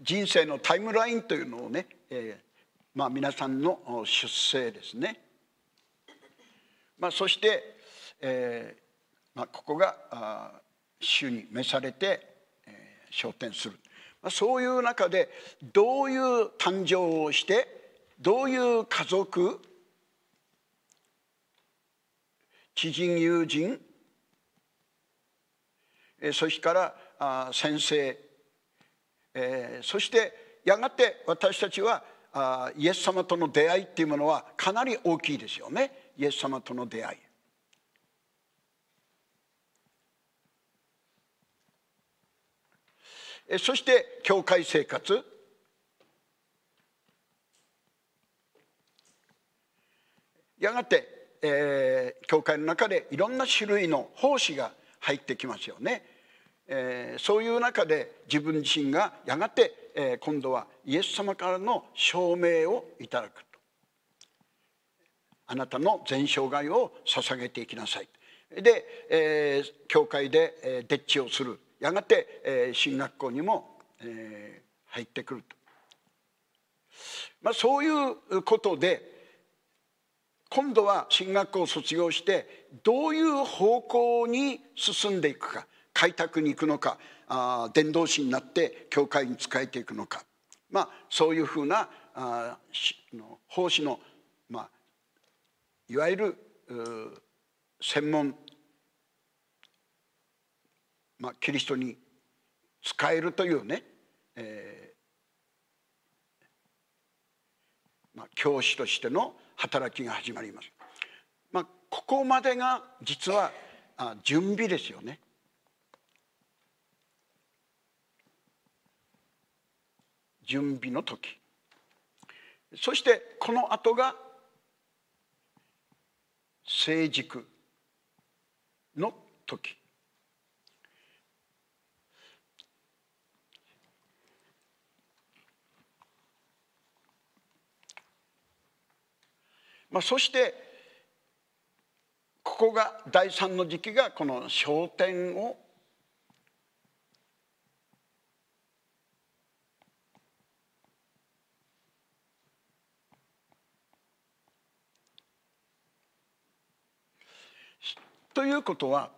人生のタイムラインというのをね、えー、まあ、皆さんの出生ですね、まあ、そして、えー、まあ、ここが主に召されて、えー、昇天する、まあ、そういう中でどういう誕生をしてどういう家族知人友人そしてから先生えー、そしてやがて私たちはあイエス様との出会いっていうものはかなり大きいですよねイエス様との出会い。そして教会生活やがて、えー、教会の中でいろんな種類の奉仕が入ってきますよね。えー、そういう中で自分自身がやがて、えー、今度はイエス様からの証明をいただくとあなたの全生涯を捧げていきなさいで、えー、教会で、えー、デッチをするやがて、えー、進学校にも、えー、入ってくると、まあ、そういうことで今度は進学校を卒業してどういう方向に進んでいくか開拓に行くのかあ伝道師になって教会に仕えていくのか、まあ、そういうふうなあしの奉仕の、まあ、いわゆる専門、まあ、キリストに仕えるというね、えーまあ、教師としての働きが始まります。まあ、ここまでが実は準備ですよね。準備の時そしてこの後が成熟の時まあ、そしてここが第三の時期がこの昇天をということは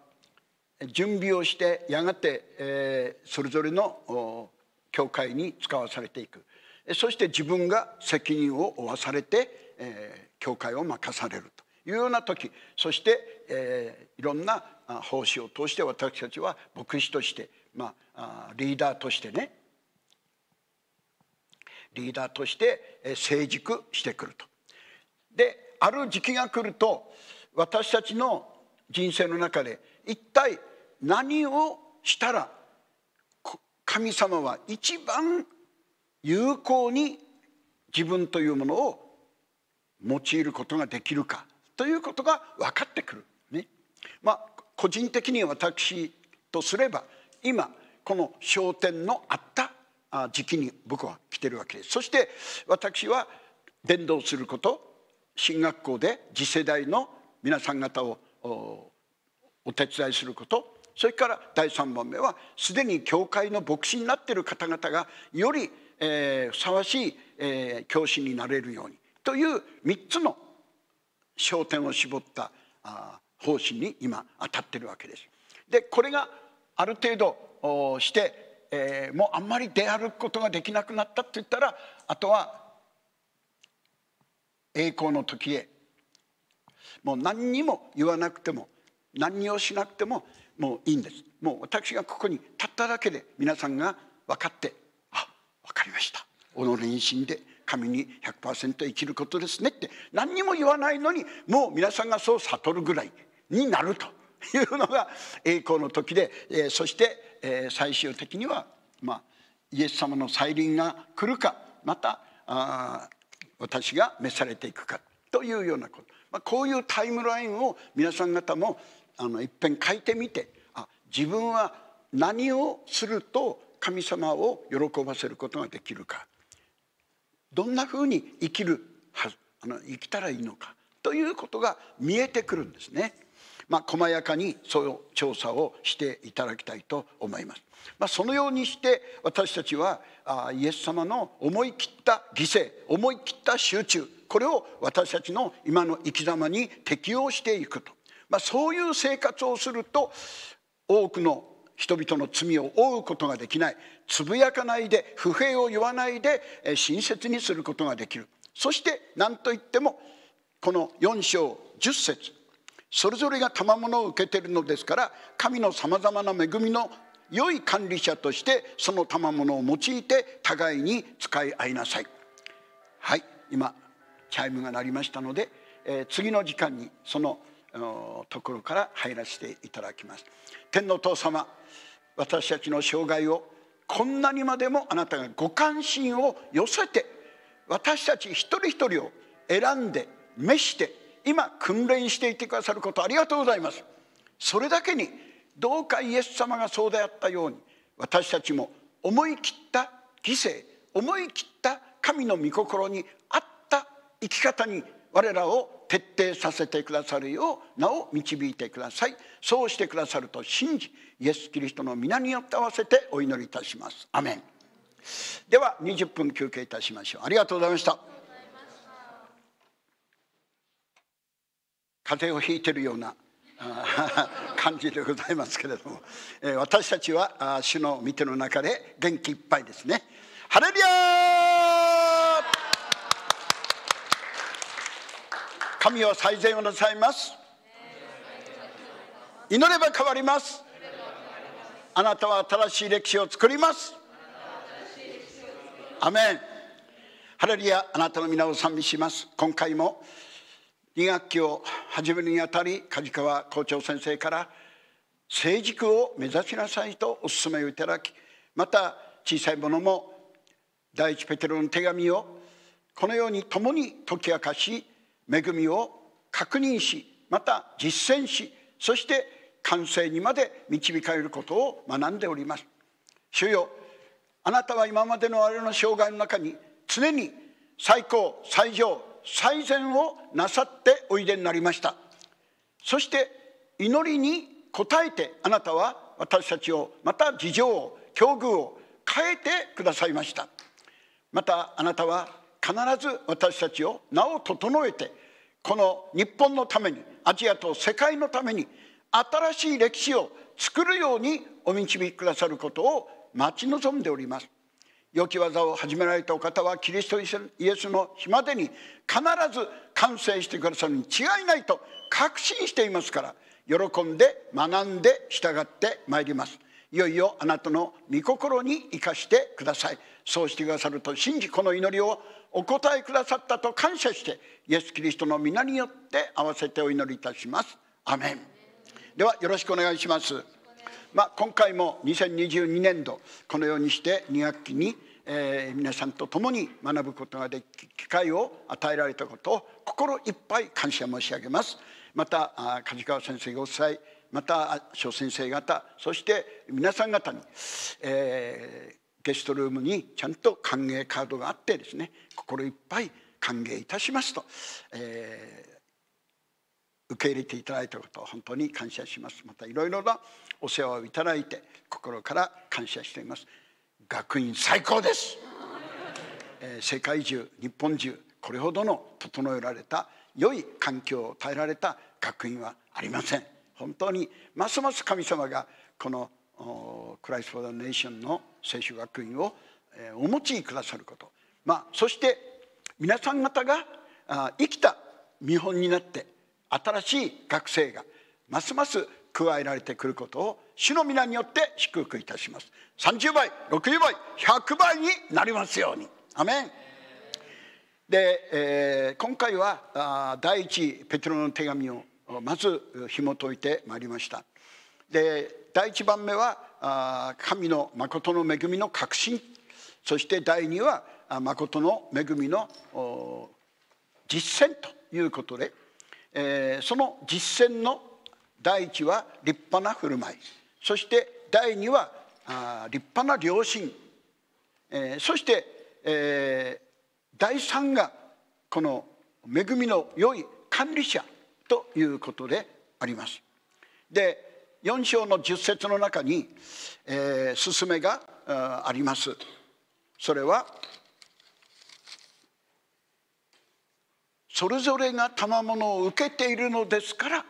準備をしてやがて、えー、それぞれの教会に使わされていくそして自分が責任を負わされて、えー、教会を任されるというような時そして、えー、いろんな奉仕を通して私たちは牧師として、まあ、リーダーとしてねリーダーとして成熟してくると。である時期が来ると私たちの人生の中で一体何をしたら神様は一番有効に自分というものを用いることができるかということが分かってくる。ねまあ、個人的に私とすれば今この焦点のあった時期に僕は来てるわけですそして私は伝道すること進学校で次世代の皆さん方をお手伝いすることそれから第3番目はすでに教会の牧師になっている方々がより、えふさわしい、え教師になれるようにという3つの焦点を絞ったあ方針に今当たってるわけです。でこれがある程度して、えもうあんまり出歩くことができなくなったって言ったらあとは栄光の時へもう何にも言わなくても何をしなくてももういいんですもう私がここに立っただけで皆さんが分かってあ分かりました己に死んで神に100%生きることですねって何にも言わないのにもう皆さんがそう悟るぐらいになると (laughs) いうのが栄光の時で、えー、そして、えー、最終的には、まあ、イエス様の再臨が来るかまたあ私が召されていくかというようなことまあ、こういうタイムラインを皆さん方もあのいっぺん書いてみてあ自分は何をすると神様を喜ばせることができるかどんなふうに生きるはあの生きたらいいのかということが見えてくるんですね。まあ、細やかにそういう調査をしていただきたいと思います。まあ、そのようにして私たちはあイエス様の思い切った犠牲思い切った集中これを私たちの今の生き様に適応していくと、まあ、そういう生活をすると多くの人々の罪を負うことができないつぶやかないで不平を言わないで親切にすることができるそして何といってもこの4章10節それぞれが賜物を受けているのですから神のさまざまな恵みの良い管理者としてその賜物を用いて互いに使い合いなさい。はい今チャイムが鳴りましたので、えー、次の時間にそのところから入らせていただきます天の父様私たちの障害をこんなにまでもあなたがご関心を寄せて私たち一人一人を選んで召して今訓練していてくださることありがとうございますそれだけにどうかイエス様がそうであったように私たちも思い切った犠牲思い切った神の御心に生き方に我らを徹底させてくださるようなお導いてくださいそうしてくださると信じイエス・キリストの皆によって合わせてお祈りいたしますアメンでは20分休憩いたしましょうありがとうございました風邪をひいてるような (laughs) 感じでございますけれども、え私たちは主の御手の中で元気いっぱいですねハレルヤ神は最善をなさいます祈れば変わりますあなたは新しい歴史を作りますアメンハレルヤあなたの皆を賛美します今回も2学期を始めるにあたり梶川校長先生から成熟を目指しなさいとお勧めをいただきまた小さいものも第一ペテロの手紙をこのように共に解き明かし恵みを確認しまた実践しそして完成にまで導かれることを学んでおります主よあなたは今までの我々の生涯の中に常に最高最上最善をなさっておいでになりましたそして祈りに応えてあなたは私たちをまた事情を境遇を変えてくださいましたまたあなたは必ず私たちを名を整えてこの日本のためにアジアと世界のために新しい歴史を作るようにお導きくださることを待ち望んでおります良き技を始められたお方はキリストイエスの日までに必ず完成してくださるに違いないと確信していますから喜んで学んで従ってまいりますいよいよあなたの御心に生かしてくださいそうしてくださると信じこの祈りをお答えくださったと感謝してイエス・キリストの皆によって合わせてお祈りいたします。アメンではよろしくお願いします。まあ、今回も2022年度このようにして2学期に、えー、皆さんと共に学ぶことができ機会を与えられたことを心いっぱい感謝申し上げます。また梶川先生ご夫妻また諸先生方そして皆さん方に、えー、ゲストルームにちゃんと歓迎カードがあってですね心いっぱい歓迎いたしますと、えー、受け入れていただいたことを本当に感謝しますまたいろいろなお世話をいただいて心から感謝しています学院最高です、えー、世界中日本中これほどの整えられた良い環境を与えられた学院はありません本当にますます神様がこのクライス・フォー・ザ・ネーションの聖書学院をお持ちくださること、まあ、そして皆さん方が生きた見本になって新しい学生がますます加えられてくることを主の皆によって祝福いたします30倍60倍100倍になりますようにアメンで、えー、今回はあ第一ペテロの手紙をまず紐解いてまいりましたで第1番目は神の誠の恵みの確信そして第2は誠の恵みの実践ということで、えその実践の第1は立派な振る舞いそして第2は立派な良心、えそして、え第3がこの恵みの良い管理者ということであります。で4章の10節の中に、えー、進めがありますそれはそれぞれが賜物を受けているのですから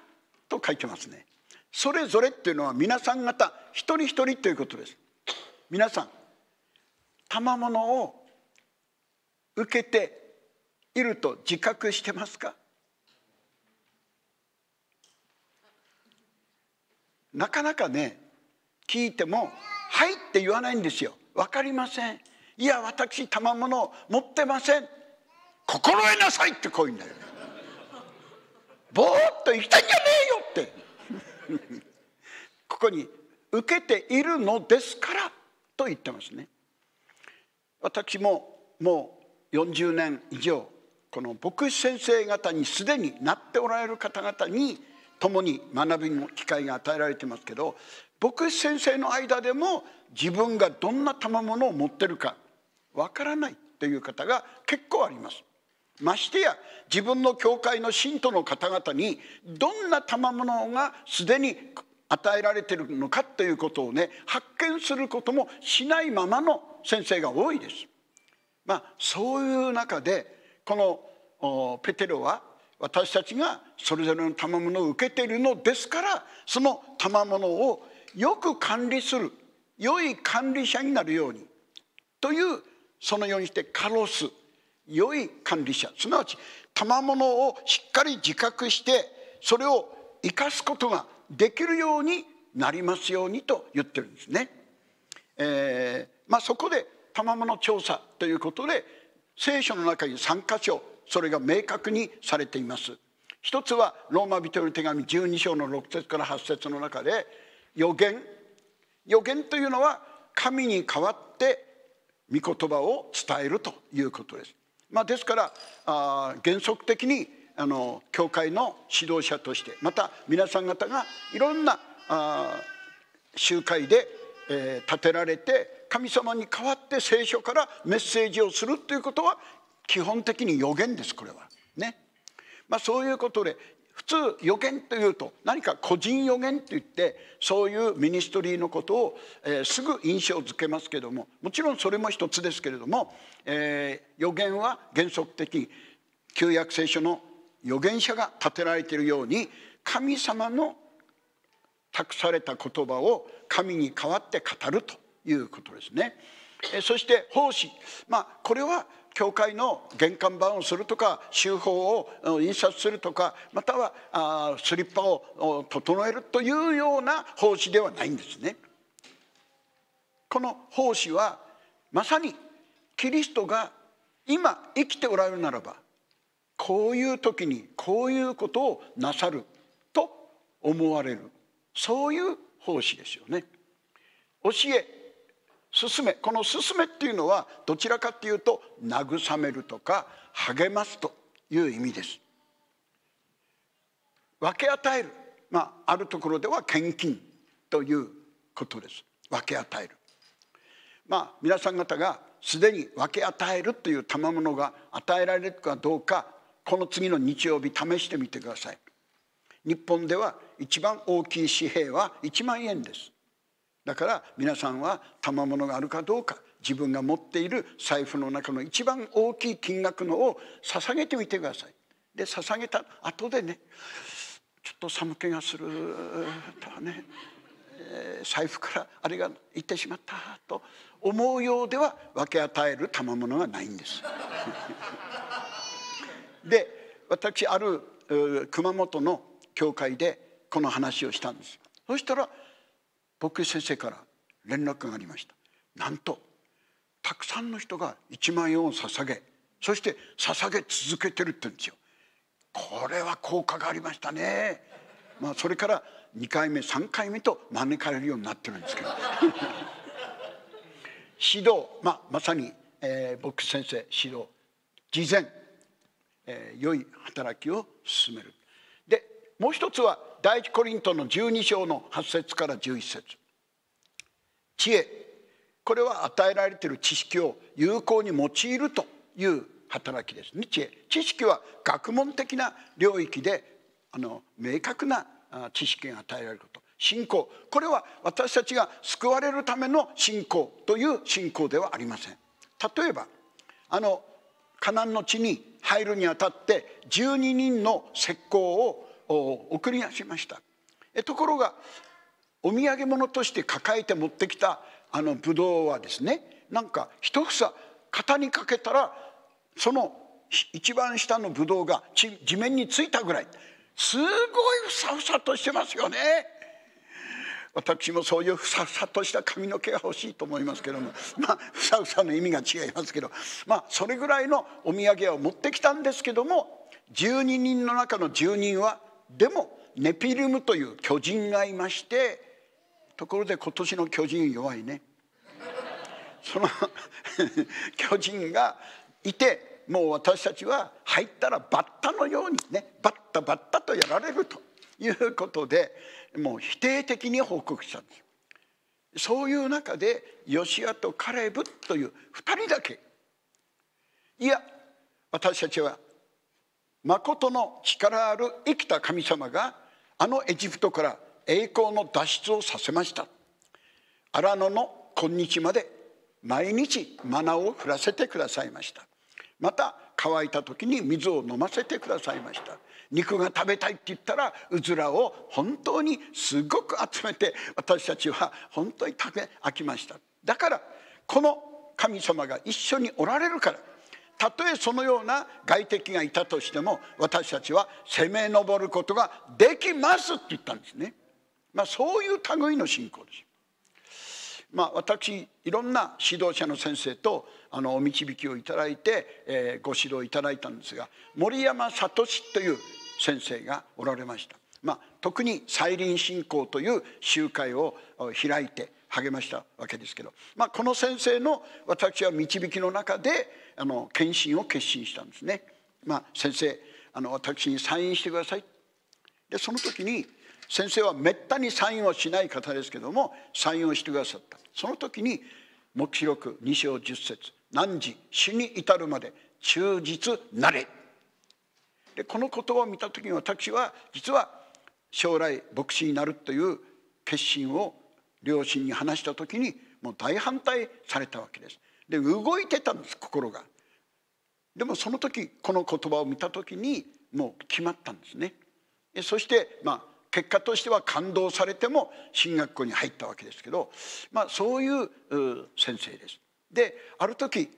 と書いてますねそれぞれっていうのは皆さん方一人一人ということです皆さん賜物を受けていると自覚してますかなかなかね聞いても「はい」って言わないんですよ。分かりません。いや私賜物を持ってません。心得なさいってこう言うんだよ。ぼーっと生きたんじゃねえよって (laughs) ここに「受けているのですから」と言ってますね。私ももう40年以上この牧師先生方にすでになっておられる方々に共に学びの機会が与えられてますけど牧師先生の間でも自分がどんな賜物を持ってるかわからないという方が結構あります。ましてや自分の教会の信徒の方々にどんな賜物がすでに与えられてるのかということをね発見することもしないままの先生が多いです。まあ、そういう中でこのペテロは私たちがそれぞれの賜物を受けているのですからその賜物をよく管理する良い管理者になるようにというそのようにしてカロス良い管理者すなわち賜物をしっかり自覚してそれを生かすことができるようになりますようにと言ってるんですね。えー、まあ、そこで賜物調査ということで聖書の中に3箇所それが明確にされています一つはローマ人への手紙12章の6節から8節の中で予言予言というのは神に代わって御言葉を伝えるということです。まあ、ですからあ原則的にあの教会の指導者としてまた皆さん方がいろんなあ集会で、えー、立てられて神様に代わって聖書からメッセージをするということは基本的に予言ですこれは。ねまあ、そういうことで普通予言というと何か個人予言といってそういうミニストリーのことを、えすぐ印象づけますけどももちろんそれも一つですけれども、え予言は原則的に旧約聖書の預言者が立てられているように神様の託された言葉を神に代わって語るということですね。えそして奉仕、まあ、これは教会の玄関版をするとか修法を印刷するとかまたはスリッパを整えるというような奉仕ではないんですね。この奉仕はまさにキリストが今生きておられるならばこういう時にこういうことをなさると思われるそういう奉仕ですよね。教え進めこの「進め」っていうのはどちらかっていうと慰めるとか励ますという意味です。分け与える、まあ、あるところでは献金ということです分け与える。まあ、皆さん方がすでに分け与えるという賜物が与えられるかどうかこの次の日曜日試してみてください。日本では一番大きい紙幣は1万円です。だから皆さんは賜物があるかどうか自分が持っている財布の中の一番大きい金額のを捧げてみてください。で捧げた後でねちょっと寒気がするとね、えー、財布からあれがいってしまったと思うようでは分け与える賜物がないんです。で私ある熊本の教会でこの話をしたんです。そしたら牧師先生から連絡がありましたなんとたくさんの人が1万円を捧げそして捧げ続けてるって言うんですよこれは効果がありましたねまあそれから2回目3回目と招かれるようになってるんですけど (laughs) 指導、まあ、まさに、えー、牧師先生指導事前、えー、良い働きを進めるもう一つは第一コリントの12章の8節から11節知恵これは与えられている知識を有効に用いるという働きですね知恵知識は学問的な領域であの明確な知識が与えられること信仰これは私たちが救われるための信仰という信仰ではありません例えばあのカナンの地に入るにあたって12人の石膏を送り出しましたところがお土産物として抱えて持ってきたあのブドウはですねなんか一房型にかけたらその一番下のブドウが地面についたぐらいすごいふさふさとしてますよね。私もそういうふさふさとした髪の毛が欲しいと思いますけどもまあふさふさの意味が違いますけどまあそれぐらいのお土産を持ってきたんですけども12人の中の10人はでもネピルムという巨人がいましてところで今年の巨人弱いねその (laughs) 巨人がいてもう私たちは入ったらバッタのようにねバッタバッタとやられるということでもう否定的に報告したんですそういう中でヨシアとカレブという2人だけいや私たちは誠の力ある生きた神様があのエジプトから栄光の脱出をさせました荒野の今日まで毎日マナを降らせてくださいましたまた乾いた時に水を飲ませてくださいました肉が食べたいって言ったらうずらを本当にすごく集めて私たちは本当に食べ飽きましただからこの神様が一緒におられるからたとえそのような外敵がいたとしても私たちは攻め上ることができますって言ったんですね。まあ、そういう類の信仰です。まあ、私いろんな指導者の先生とあのお導きをいただいて、えー、ご指導いただいたんですが森山聡という先生がおられました。まあ、特に再臨信仰という集会を開いて励ましたわけですけど、まあ、この先生の私は導きの中であの献身を決心したんですね。まあ、先生あの私にサインしてくださいでその時に先生はめったにサインをしない方ですけどもサインをしてくださったその時に黙示録2章10節汝死に至るまで忠実なれ」でこの言葉を見た時に私は実は将来牧師になるという決心を両親に話した時にもう大反対されたわけです。で動いてたんです心が。でもその時この言葉を見た時にもう決まったんですね。そしてまあ結果としては感動されても進学校に入ったわけですけど、まあ、そういう先生です。である時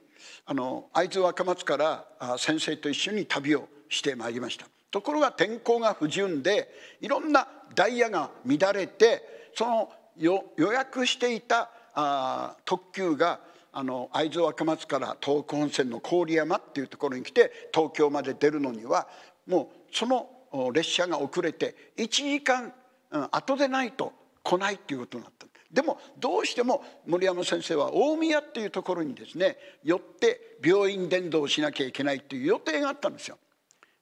あの会津若松から先生と一緒に旅をしてまいりました。ところが天候が不順でいろんなダイヤが乱れてその予約していた特急があの会津若松から東北本線の郡山っていうところに来て東京まで出るのにはもうその列車が遅れて1時間後でないと来ないっていうことになったでもどうしても森山先生は大宮っていうところにですね寄って病院伝道しなきゃいけないっていう予定があったんですよ。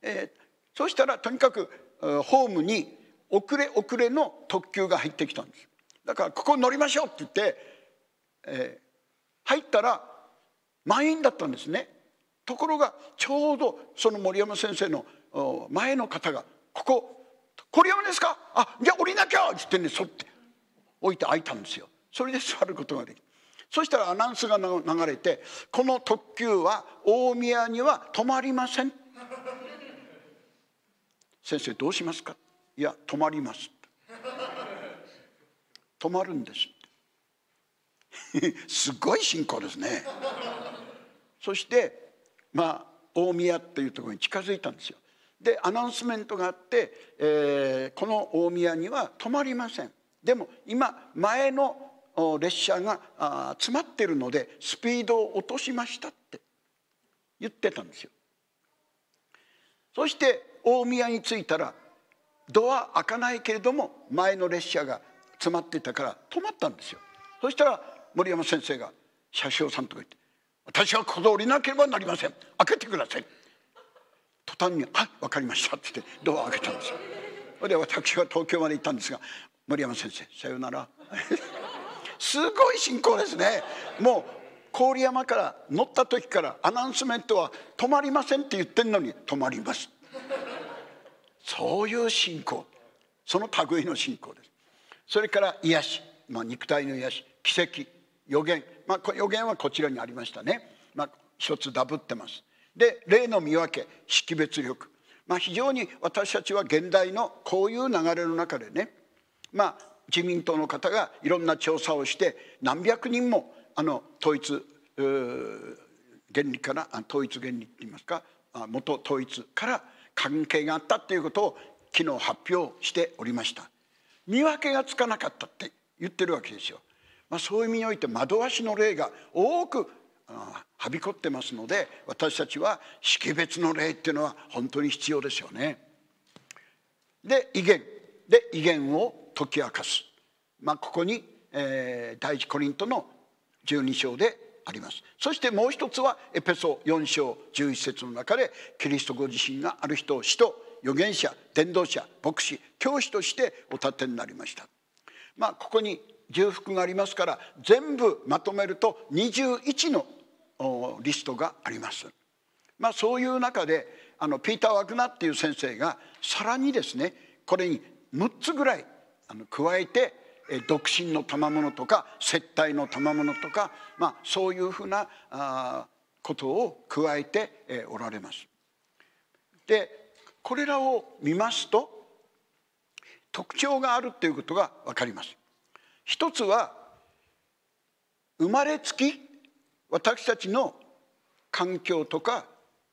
えー、そしたらとにかくホームに遅れ遅れの特急が入ってきたんです。だからここ乗りましょうって言って、え入ったら満員だったんですねところがちょうどその森山先生の前の方が「ここ郡山ですかあじゃあ降りなきゃ!」って言ってねそって置いて開いたんですよそれで座ることができそしたらアナウンスが流れて「この特急は大宮には止まりません」先生どうしますかいや止まります」止まるんです (laughs) すごい信仰ですねそしてまあ大宮っていうところに近づいたんですよでアナウンスメントがあって、えー、この大宮には止まりませんでも今前の列車が詰まってるのでスピードを落としましたって言ってたんですよそして大宮に着いたらドア開かないけれども前の列車が詰まってたから止まったんですよそしたら森山先生が車掌さんとか言って「私はここで降りなければなりません開けてください」途端に「あい分かりました」って言ってドアを開けたんですよ。それで私は東京まで行ったんですが「森山先生さようなら」(laughs) すごい進行ですねもう郡山から乗った時からアナウンスメントは「止まりません」って言ってんのに「止まります」そういう信仰その類の信仰ですそれから癒し、まあ、肉体の癒し奇跡予言、まあ、予言はこちらにありましたね、まあ、一つダブってます。で例の見分け識別力、まあ、非常に私たちは現代のこういう流れの中でね、まあ、自民党の方がいろんな調査をして何百人もあの統一原理から統一原理っていいますか元統一から関係があったっていうことを昨日発表しておりました。見分けがつかなかったって言ってるわけですよ。まあ、そういう意味において惑わしの霊が多くはびこってますので私たちは識別の霊っていうのは本当に必要ですよね。で威厳で威厳を解き明かす、まあ、ここに、えー、第一コリントの12章でありますそしてもう一つはエペソ4章11節の中でキリストご自身がある人を使徒預言者伝道者牧師教師としてお立てになりました。まあ、ここに重複がありますから全部まとめると21のリストがあります。まあ、そういう中であのピーター・ワグナっていう先生がさらにですねこれに6つぐらいあの加えて独身の賜物とか接待の賜物とか、まあ、そういうふうなあことを加えておられます。でこれらを見ますと特徴があるということが分かります。一つは生まれつき私たちの環境とか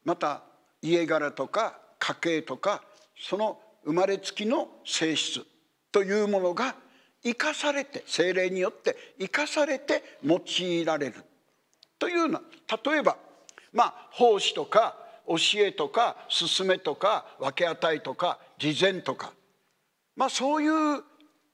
また家柄とか家系とかその生まれつきの性質というものが生かされて精霊によって生かされて用いられるというのは例えばまあ奉仕とか教えとか勧めとか分け与えとか慈善とかまあそういう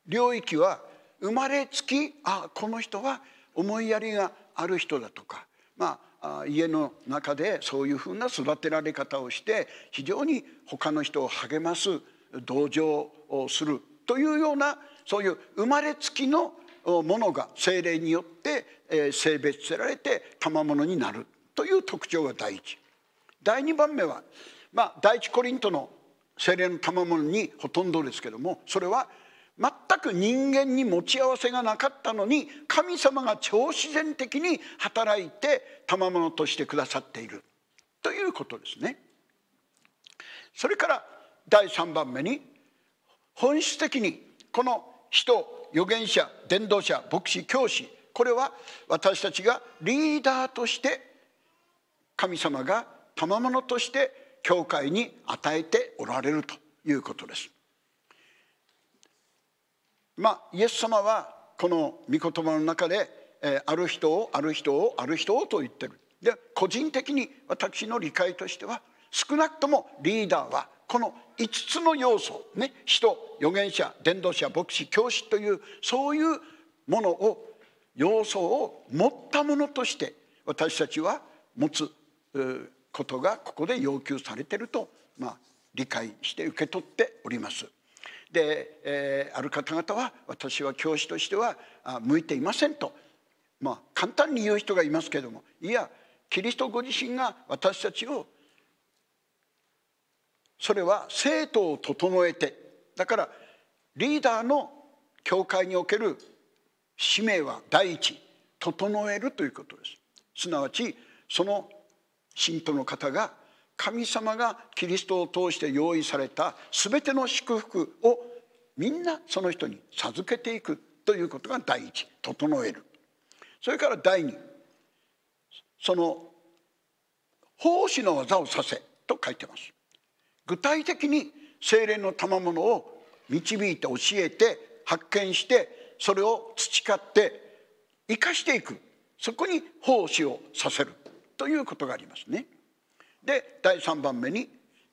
領域は生まれつきあこの人は思いやりがある人だとか、まあ、家の中でそういうふうな育てられ方をして非常に他の人を励ます同情をするというようなそういう生まれつきのものが精霊によって性別せられて賜物になるという特徴が第一第二番目は、まあ、第一コリントの精霊の賜物にほとんどですけどもそれは「全く人間に持ち合わせがなかったのに神様が超自然的に働いて賜物としてくださっているということですね。それから第3番目に本質的にこの人預言者伝道者牧師教師これは私たちがリーダーとして神様が賜物として教会に与えておられるということです。まあ、イエス様はこの御言葉の中で、えー、ある人をある人をある人をと言ってるで個人的に私の理解としては少なくともリーダーはこの5つの要素、ね、人預言者伝道者牧師教師というそういうものを要素を持ったものとして私たちは持つことがここで要求されていると、まあ、理解して受け取っております。で、えー、ある方々は私は教師としては向いていませんと、まあ、簡単に言う人がいますけどもいやキリストご自身が私たちをそれは生徒を整えてだからリーダーの教会における使命は第一整えるということですすなわちその信徒の方が神様がキリストを通して用意された全ての祝福をみんなその人に授けていくということが第一整えるそれから第二その奉仕の技をさせと書いてます具体的に精霊の賜物を導いて教えて発見してそれを培って生かしていくそこに奉仕をさせるということがありますねで第3番目に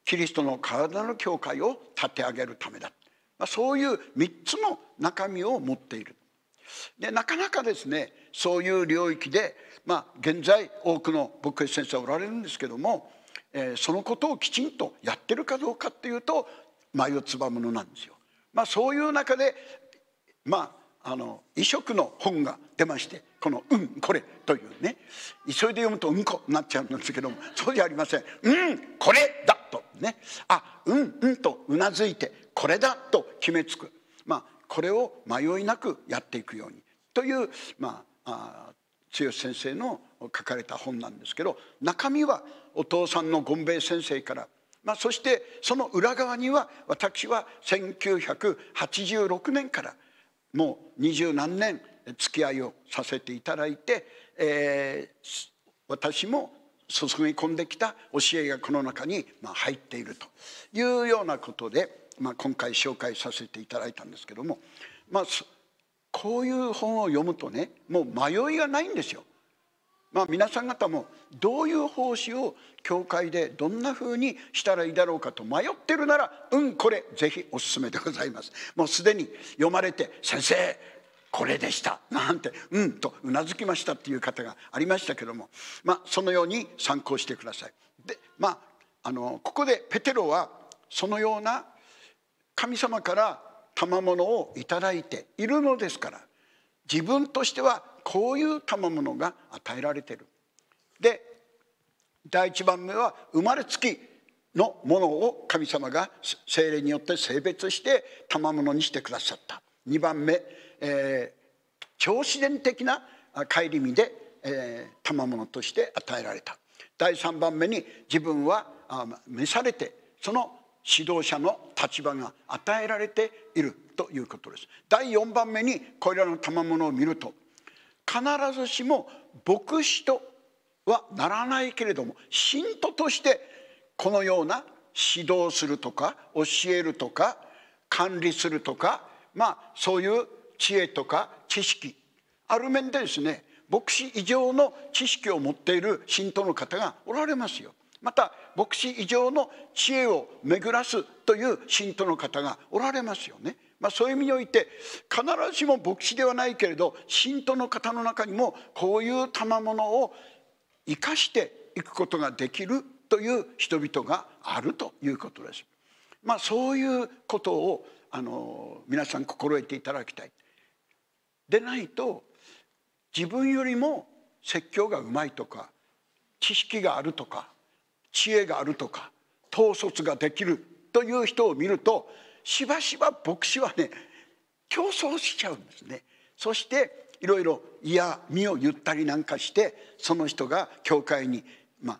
キリストの体の教会を立て上げるためだ、まあ、そういう3つの中身を持っている。でなかなかですねそういう領域で、まあ、現在多くの牧師先生はおられるんですけども、えー、そのことをきちんとやってるかどうかっていうと眉うつばものなんですよ。まあ、そういう中で、まあ、あの異色の本が出ましてこの「うんこれ」というね急いで読むと「うんこ」になっちゃうんですけどもそうじゃありません「うんこれだ」とねあうんうんとうなずいて「これだ」と決めつく、まあ、これを迷いなくやっていくようにという、まあ、あ剛先生の書かれた本なんですけど中身はお父さんの権兵衛先生から「まあ、そしてその裏側には私は1986年から「もう二十何年付き合いをさせていただいて、えー、私も注ぎ込んできた教えがこの中にま入っているというようなことで、まあ、今回紹介させていただいたんですけども、まあ、こういう本を読むとねもう迷いがないんですよ。まあ、皆さん方もどういう奉仕を教会でどんなふうにしたらいいだろうかと迷ってるならうんこれぜひおすすめでございます。もうすでに読まれて先生これでしたなんてうんとうなずきましたっていう方がありましたけども、まあ、そのように参考してください。でまああのここでペテロはそのような神様から賜物を頂いているのですから自分としてはこういう賜物が与えられてる。で第1番目は生まれつきのものを神様が精霊によって性別して賜物にしてくださった。2番目、えー、超自然的な顧みで、えー、賜物として与えられた。第3番目に自分は召されてその指導者の立場が与えられているということです第4番目にこれらの賜物を見ると必ずしも牧師とはならないけれども信徒としてこのような指導するとか教えるとか管理するとかまあそういう知恵とか知識ある面でですね牧師以上の知識を持っている信徒の方がおられますよ。また牧師以上の知恵を巡らすという信徒の方がおられますよね。まあ、そういう意味において必ずしも牧師ではないけれど信徒の方の中にもこういう賜物を生かしていくことができるという人々があるということです。まあ、そういうことをあの皆さん心得ていただきたい。でないと自分よりも説教がうまいとか知識があるとか知恵があるとか統率ができるという人を見るとしばしば牧師はね競争しちゃうんですね。そしていろいろ嫌身を言ったりなんかしてその人が教会に、まあ、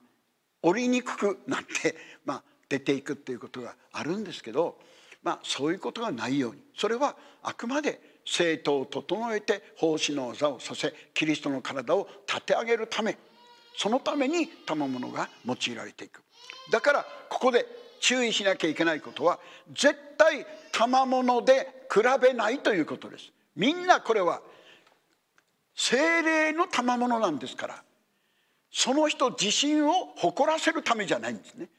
降りにくくなって、(laughs) まあ、出ていくっていうことがあるんですけど、まあ、そういうことがないようにそれはあくまで政党を整えて奉仕の技をさせキリストの体を立て上げるためそのために賜物が用いられていくだからここで注意しなきゃいけないことは絶対賜物で比べないということですみんなこれは精霊の賜物なんですからその人自身を誇らせるためじゃないんですね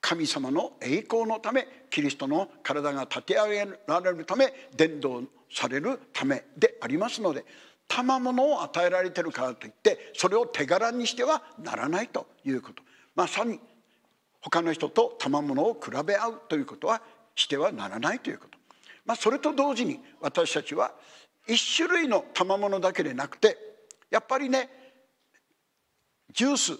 神様の栄光のためキリストの体が立て上げられるため伝道されるためでありますので賜物を与えられてるからといってそれを手柄にしてはならないということまさに他の人と賜物を比べ合うということはしてはならないということ、まあ、それと同時に私たちは一種類の賜物だけでなくてやっぱりねジュース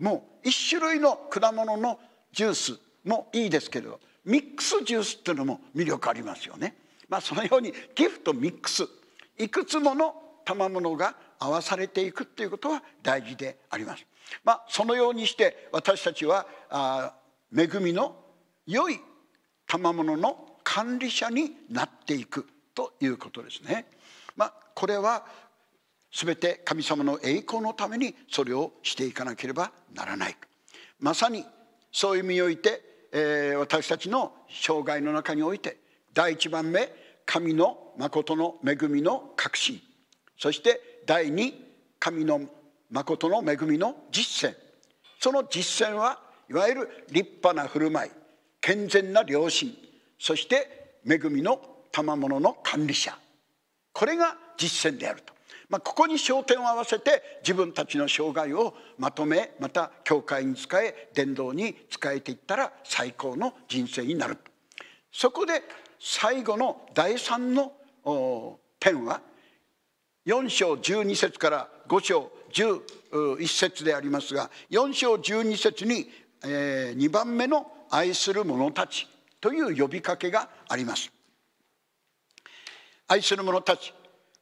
も一種類の果物のジュースもいいですけれどミックスジュースっていうのも魅力ありますよね。まあ、そのようにギフトミックスいくつもの賜物が合わされていくっていうことは大事であります。まあ、そのようにして私たちはあ恵みの良い賜物の管理者になっていくということですね。まあ、これは全て神様の栄光のためにそれをしていかなければならないまさにそういう意味において、えー、私たちの生涯の中において第1番目神の真の恵みの確信そして第2神の誠の恵みの実践その実践はいわゆる立派な振る舞い健全な良心そして恵みの賜物の管理者これが実践であると、まあ、ここに焦点を合わせて自分たちの生涯をまとめまた教会に仕え伝道に仕えていったら最高の人生になるそこで最後の第3の点は4章12節から5章11節でありますが4章12節に、え2番目の「愛する者たち」という呼びかけがあります。愛する者たち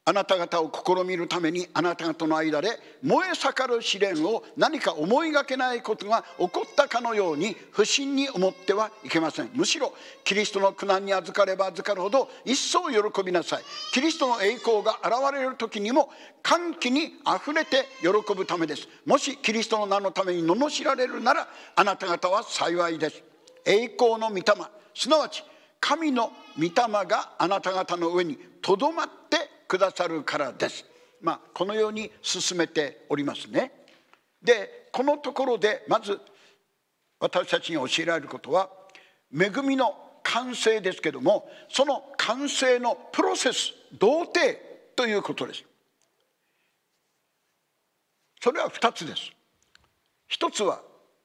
あなた方を試みるためにあなた方の間で燃え盛る試練を何か思いがけないことが起こったかのように不審に思ってはいけませんむしろキリストの苦難に預かれば預かるほど一層喜びなさいキリストの栄光が現れる時にも歓喜にあふれて喜ぶためですもしキリストの名のために罵られるならあなた方は幸いです栄光の御霊すなわち神の御霊があなた方の上にとどまってくださるからです。まあ、このように進めておりますね。でこのところでまず私たちに教えられることは恵みの完成ですけどもその完成のプロセス童程ということです。それは2つです。1つは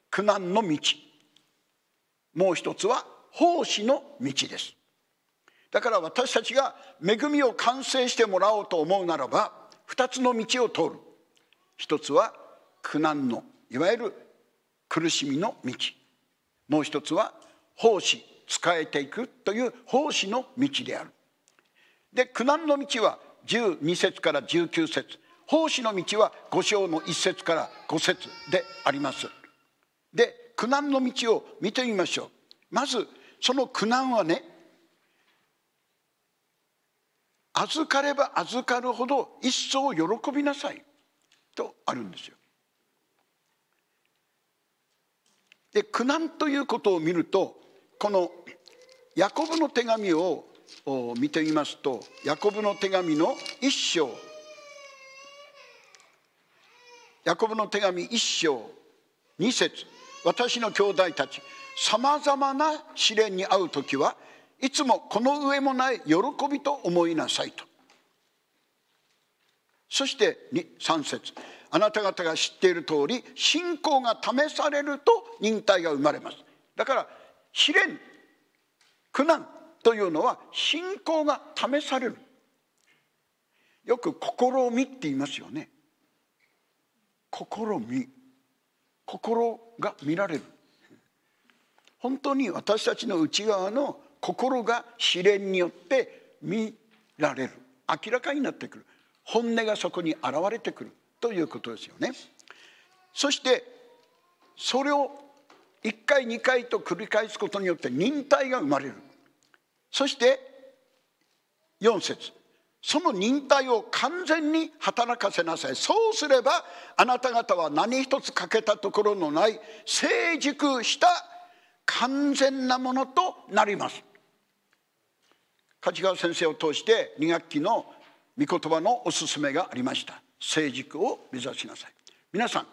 苦難の道もう1つは奉仕の道です。だから私たちが恵みを完成してもらおうと思うならば2つの道を通る一つは苦難のいわゆる苦しみの道もう一つは奉仕仕えていくという奉仕の道であるで苦難の道は12節から19節奉仕の道は5章の1節から5節でありますで苦難の道を見てみましょうまずその苦難はね預かれば預かるほど一層喜びなさいとあるんですよ。で苦難ということを見るとこのヤコブの手紙を見てみますとヤコブの手紙の一章ヤコブの手紙一章二節私の兄弟たちさまざまな試練に遭う時は「いつもこの上もない喜びと思いなさいとそして3節あなた方が知っている通り信仰が試されると忍耐が生まれますだから試練苦難というのは信仰が試されるよく「試み」って言いますよね試み心が見られる本当に私たちの内側の心が試練によって見られる明らかになってくる本音がそこに現れてくるということですよね。そしてそれを1回2回と繰り返すことによって忍耐が生まれるそして4節その忍耐を完全に働かせなさいそうすればあなた方は何一つ欠けたところのない成熟した完全なものとなります梶川先生を通して2学期の御言葉のおすすめがありました成熟を目指しなさい皆さん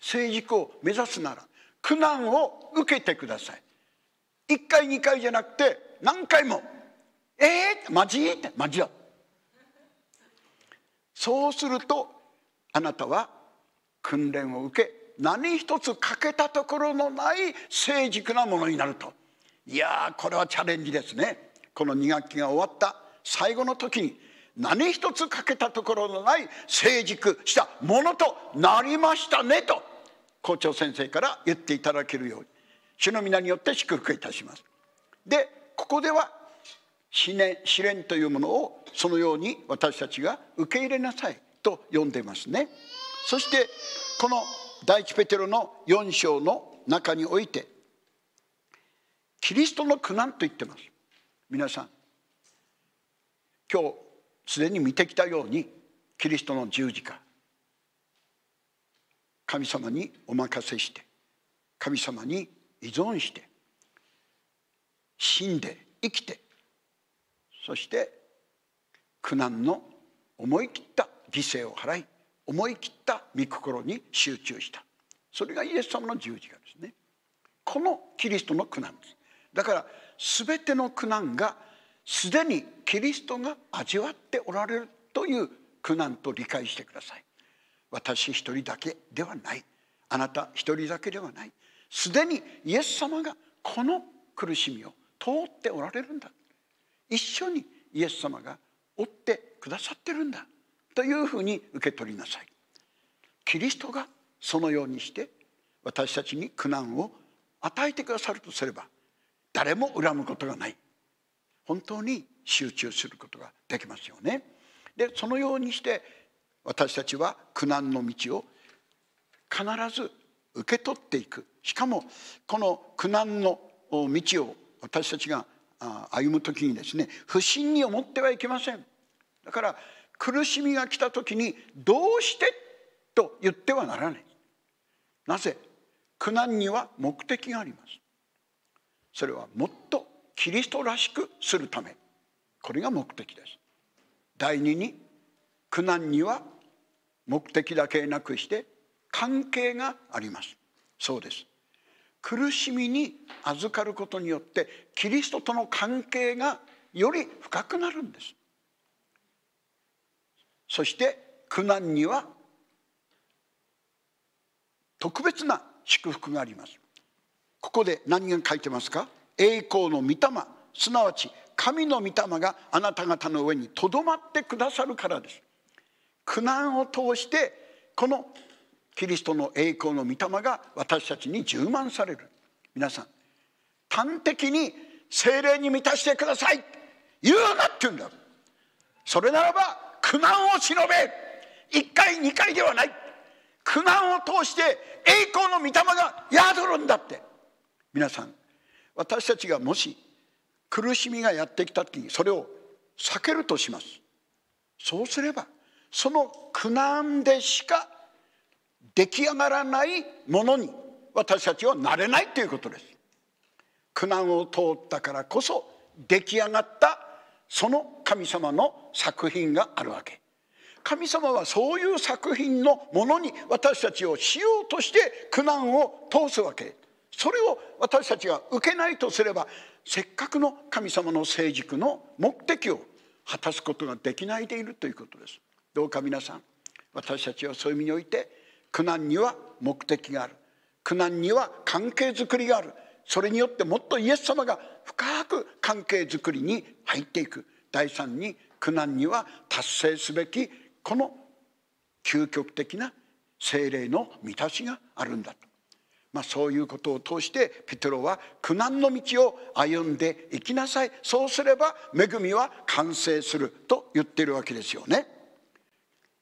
成熟を目指すなら苦難を受けてください1回2回じゃなくて何回も「えー、マジ?」って「マジだ」そうするとあなたは訓練を受け何一つ欠けたところのない成熟なものになるといやこれはチャレンジですねこの2学期が終わった最後の時に何一つ欠けたところのない成熟したものとなりましたねと校長先生から言っていただけるように主の皆によって祝福いたします。でここでは試練試練というものをそのように私たちが受け入れなさいと読んでますね。そしてこの第一ペテロの4章の中においてキリストの苦難と言ってます。皆さん今日すでに見てきたようにキリストの十字架神様にお任せして神様に依存して死んで生きてそして苦難の思い切った犠牲を払い思い切った御心に集中したそれがイエス様の十字架ですねこのキリストの苦難ですだから全ての苦難がすでにキリストが味わっておられるという苦難と理解してください私一人だけではないあなた一人だけではないすでにイエス様がこの苦しみを通っておられるんだ一緒にイエス様が追ってくださってるんだというふうに受け取りなさいキリストがそのようにして私たちに苦難を与えてくださるとすれば誰も恨むことがない本当に集中することができますよね。でそのようにして私たちは苦難の道を必ず受け取っていくしかもこの苦難の道を私たちが歩む時にですね不審に思ってはいけませんだから苦しみが来た時にどうしてと言ってはならないなぜ苦難には目的がありますそれはもっとキリストらしくするためこれが目的です第二に苦難には目的だけなくして関係がありますそうです苦しみに預かることによってキリストとの関係がより深くなるんですそして苦難には特別な祝福がありますここで何が書いてますか栄光の御霊すなわち神の御霊があなた方の上にとどまってくださるからです苦難を通してこのキリストの栄光の御霊が私たちに充満される皆さん端的に精霊に満たしてください言うなって言うんだそれならば苦難を忍べ1回2回ではない苦難を通して栄光の御霊が宿るんだって皆さん私たちがもし苦しみがやってきた時にそれを避けるとしますそうすればその苦難でしか出来上がらないものに私たちはなれないということです苦難を通ったからこそ出来上がったその神様の作品があるわけ神様はそういう作品のものに私たちをしようとして苦難を通すわけそれを私たちが受けないとすればせっかくの神様の成熟の目的を果たすことができないでいるということですどうか皆さん私たちはそういう意味において苦難には目的がある苦難には関係づくりがあるそれによってもっとイエス様が深く関係づくりに入っていく第三に苦難には達成すべきこの究極的な精霊の満たしがあるんだとまあ、そういうことを通してペテロは苦難の道を歩んでいきなさいそうすれば恵みは完成すると言ってるわけですよね。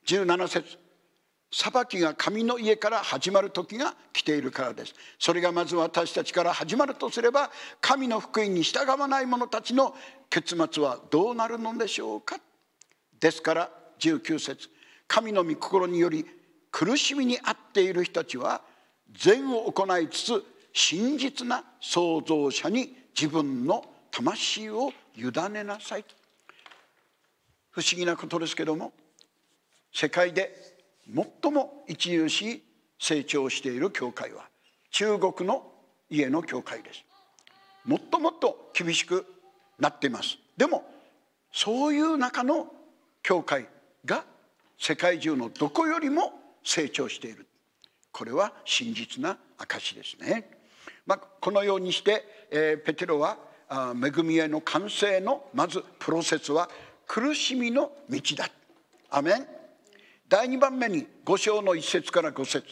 17節裁きが神の家から始まる時が来ているからですそれがまず私たちから始まるとすれば神の福音に従わない者たちの結末はどうなるのでしょうかですから19節神の御心により苦しみに遭っている人たちは善を行いつつ真実な創造者に自分の魂を委ねなさい不思議なことですけども世界で最も一著しい成長している教会は中国の家の教会ですもっともっと厳しくなっていますでもそういう中の教会が世界中のどこよりも成長しているこれは真実な証ですね。まあ、このようにして、えー、ペテロは恵みへの完成のまずプロセスは苦しみの道だ。アメン第2番目に5章の1節から5節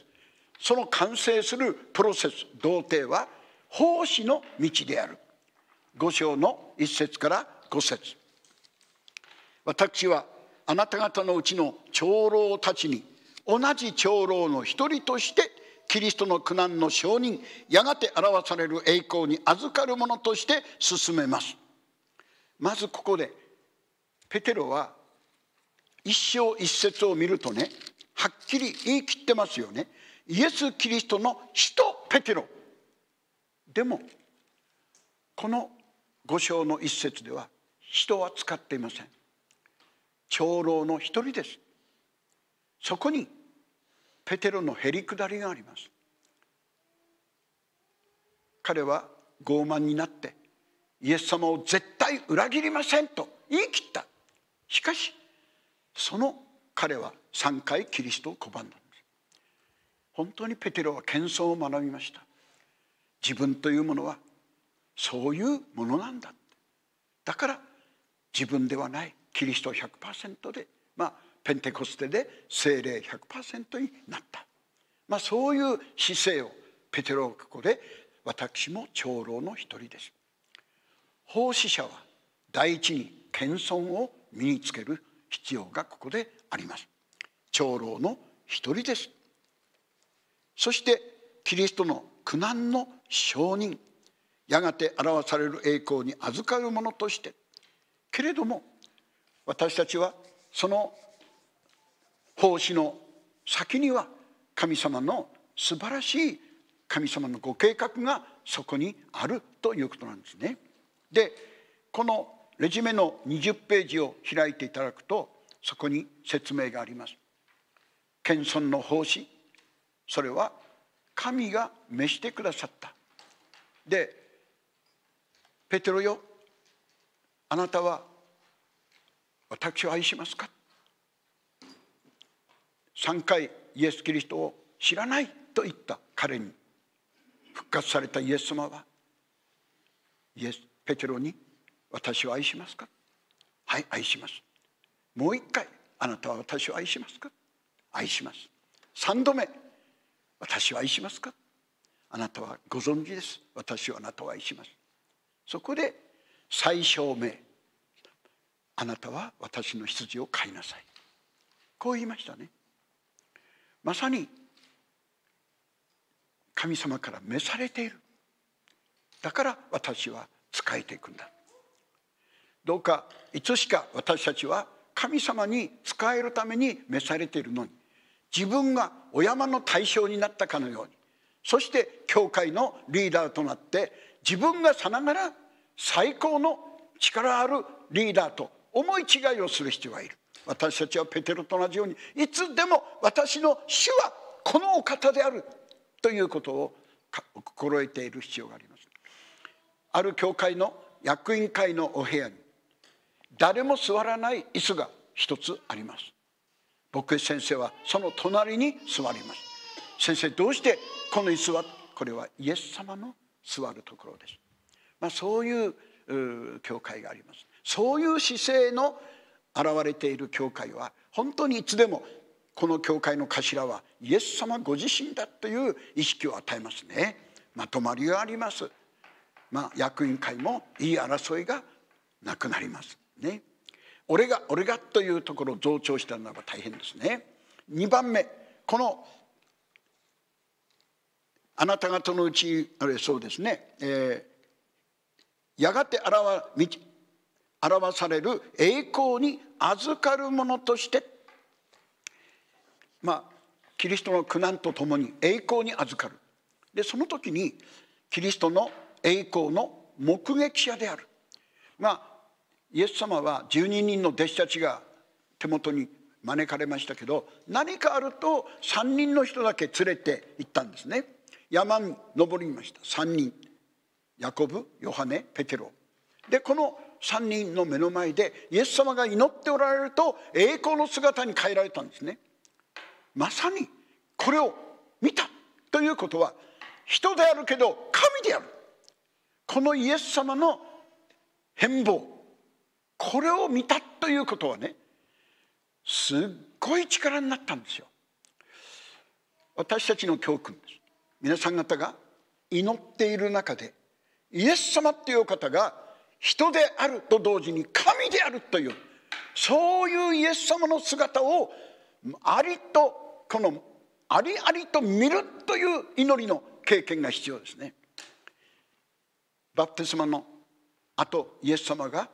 その完成するプロセス童貞は奉仕の道である5章の1節から5節私はあなた方のうちの長老たちに同じ長老の一人としてキリストの苦難の承認やがて表される栄光に預かるものとして進めますまずここでペテロは一章一節を見るとねはっきり言い切ってますよねイエス・キリストの使徒ペテロでもこの5章の一節では人は使っていません長老の一人ですそこにペテロのへりくだりがあります彼は傲慢になってイエス様を絶対裏切りませんと言い切ったしかしその彼は3回キリストを拒んだんです本当にペテロは謙遜を学びました自分というものはそういうものなんだだから自分ではないキリスト100%でまあペンテコステで精霊100%になった、まあ、そういう姿勢をペテローこで私も長老の一人です奉仕者は第一に謙遜を身につける必要がここであります長老の一人ですそしてキリストの苦難の証人やがて表される栄光に預かるものとしてけれども私たちはその奉仕の先には神様の素晴らしい神様のご計画がそこにあるということなんですね。でこのレジュメの20ページを開いていただくとそこに説明があります。謙遜の奉仕それは神が召してくださった。で「ペテロよあなたは私を愛しますか?」3回イエス・キリストを知らないと言った彼に復活されたイエス様はイエス・ペテロに「私を愛しますか?」「はい愛します」「もう一回あなたは私を愛しますか?」「愛します」3度目「私を愛しますか?」「あなたはご存知です私はあなたを愛します」そこで最小目「あなたは私の羊を飼いなさい」こう言いましたね。まさに神様から召されているだから私は仕えていくんだどうかいつしか私たちは神様に仕えるために召されているのに自分がお山の対象になったかのようにそして教会のリーダーとなって自分がさながら最高の力あるリーダーと思い違いをする必要がいる私たちはペテロと同じようにいつでも私の主はこのお方であるということを心得ている必要があります。ある教会の役員会のお部屋に誰も座らない椅子が一つあります。牧師先生はその隣に座ります。先生どうしてこの椅子はこれはイエス様の座るところです。まあ、そういう教会があります。そういう姿勢の現れている教会は本当にいつでもこの教会の頭はイエス様ご自身だという意識を与えますねまとまりがありますまあ役員会もいい争いがなくなりますね俺が俺がというところを増長したならば大変ですね2番目このあなた方のうちあれそうですね、えー、やがて現表される栄光に預かるものとしてまあキリストの苦難とともに栄光に預かるでその時にキリストの栄光の目撃者であるまあイエス様は12人の弟子たちが手元に招かれましたけど何かあると3人の人だけ連れて行ったんですね山に登りました3人ヤコブヨハネペテロでこの3人の目の前でイエス様が祈っておられると栄光の姿に変えられたんですねまさにこれを見たということは人であるけど神であるこのイエス様の変貌これを見たということはねすっごい力になったんですよ私たちの教訓です皆さん方が祈っている中でイエス様っていう方が人であると同時に神であるというそういうイエス様の姿をありとこのありありと見るという祈りの経験が必要ですね。バプテスマのあとイエス様が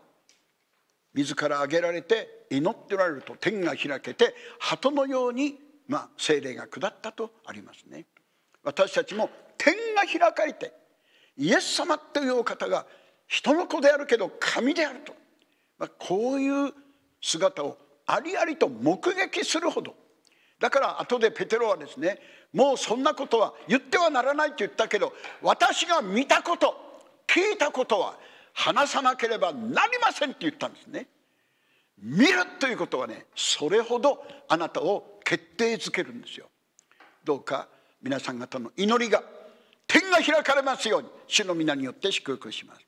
自ら挙げられて祈っておられると天が開けて鳩のように、まあ、精霊が下ったとありますね。私たちも天が開かれてイエス様というお方が人の子であるけど神であると、まあ、こういう姿をありありと目撃するほどだから後でペテロはですねもうそんなことは言ってはならないと言ったけど私が見たこと聞いたことは話さなければなりませんって言ったんですね。見るということはねそれほどあなたを決定づけるんですよ。どうか皆さん方の祈りが天が開かれますように主の皆によって祝福します。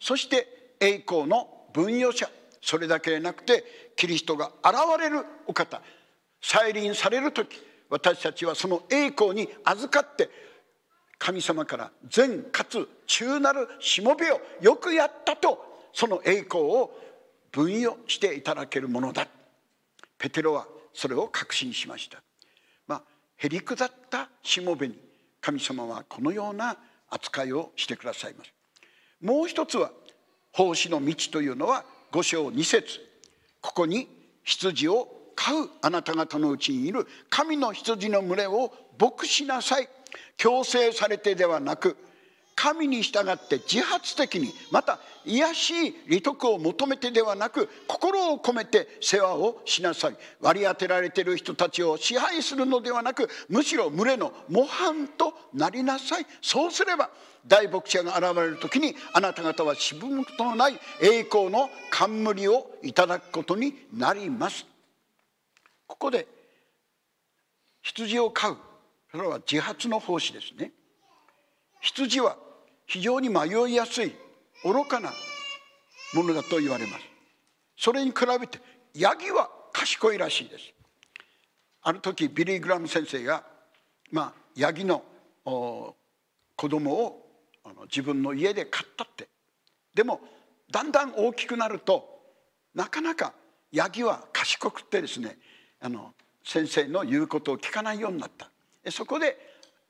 そして栄光の分与者それだけでなくてキリストが現れるお方再臨される時私たちはその栄光に預かって神様から善かつ忠なるしもべをよくやったとその栄光を分与していただけるものだペテロはそれを確信しました、まあ、へりくだったしもべに神様はこのような扱いをしてくださいますもう一つは奉仕の道というのは5章2節ここに羊を飼うあなた方のうちにいる神の羊の群れを牧しなさい強制されてではなく神に従って自発的にまた癒しい利得を求めてではなく心を込めて世話をしなさい割り当てられている人たちを支配するのではなくむしろ群れの模範となりなさいそうすれば大牧者が現れる時にあなた方は渋むことのない栄光の冠をいただくことになりますここで羊を飼うそれは自発の奉仕ですね羊は非常に迷いやすい愚かなものだと言われますそれに比べてヤギは賢いらしいですある時ビリー・グラム先生が、まあ、ヤギの子供を自分の家で飼ったってでもだんだん大きくなるとなかなかヤギは賢くてですねあの先生の言うことを聞かないようになったそこで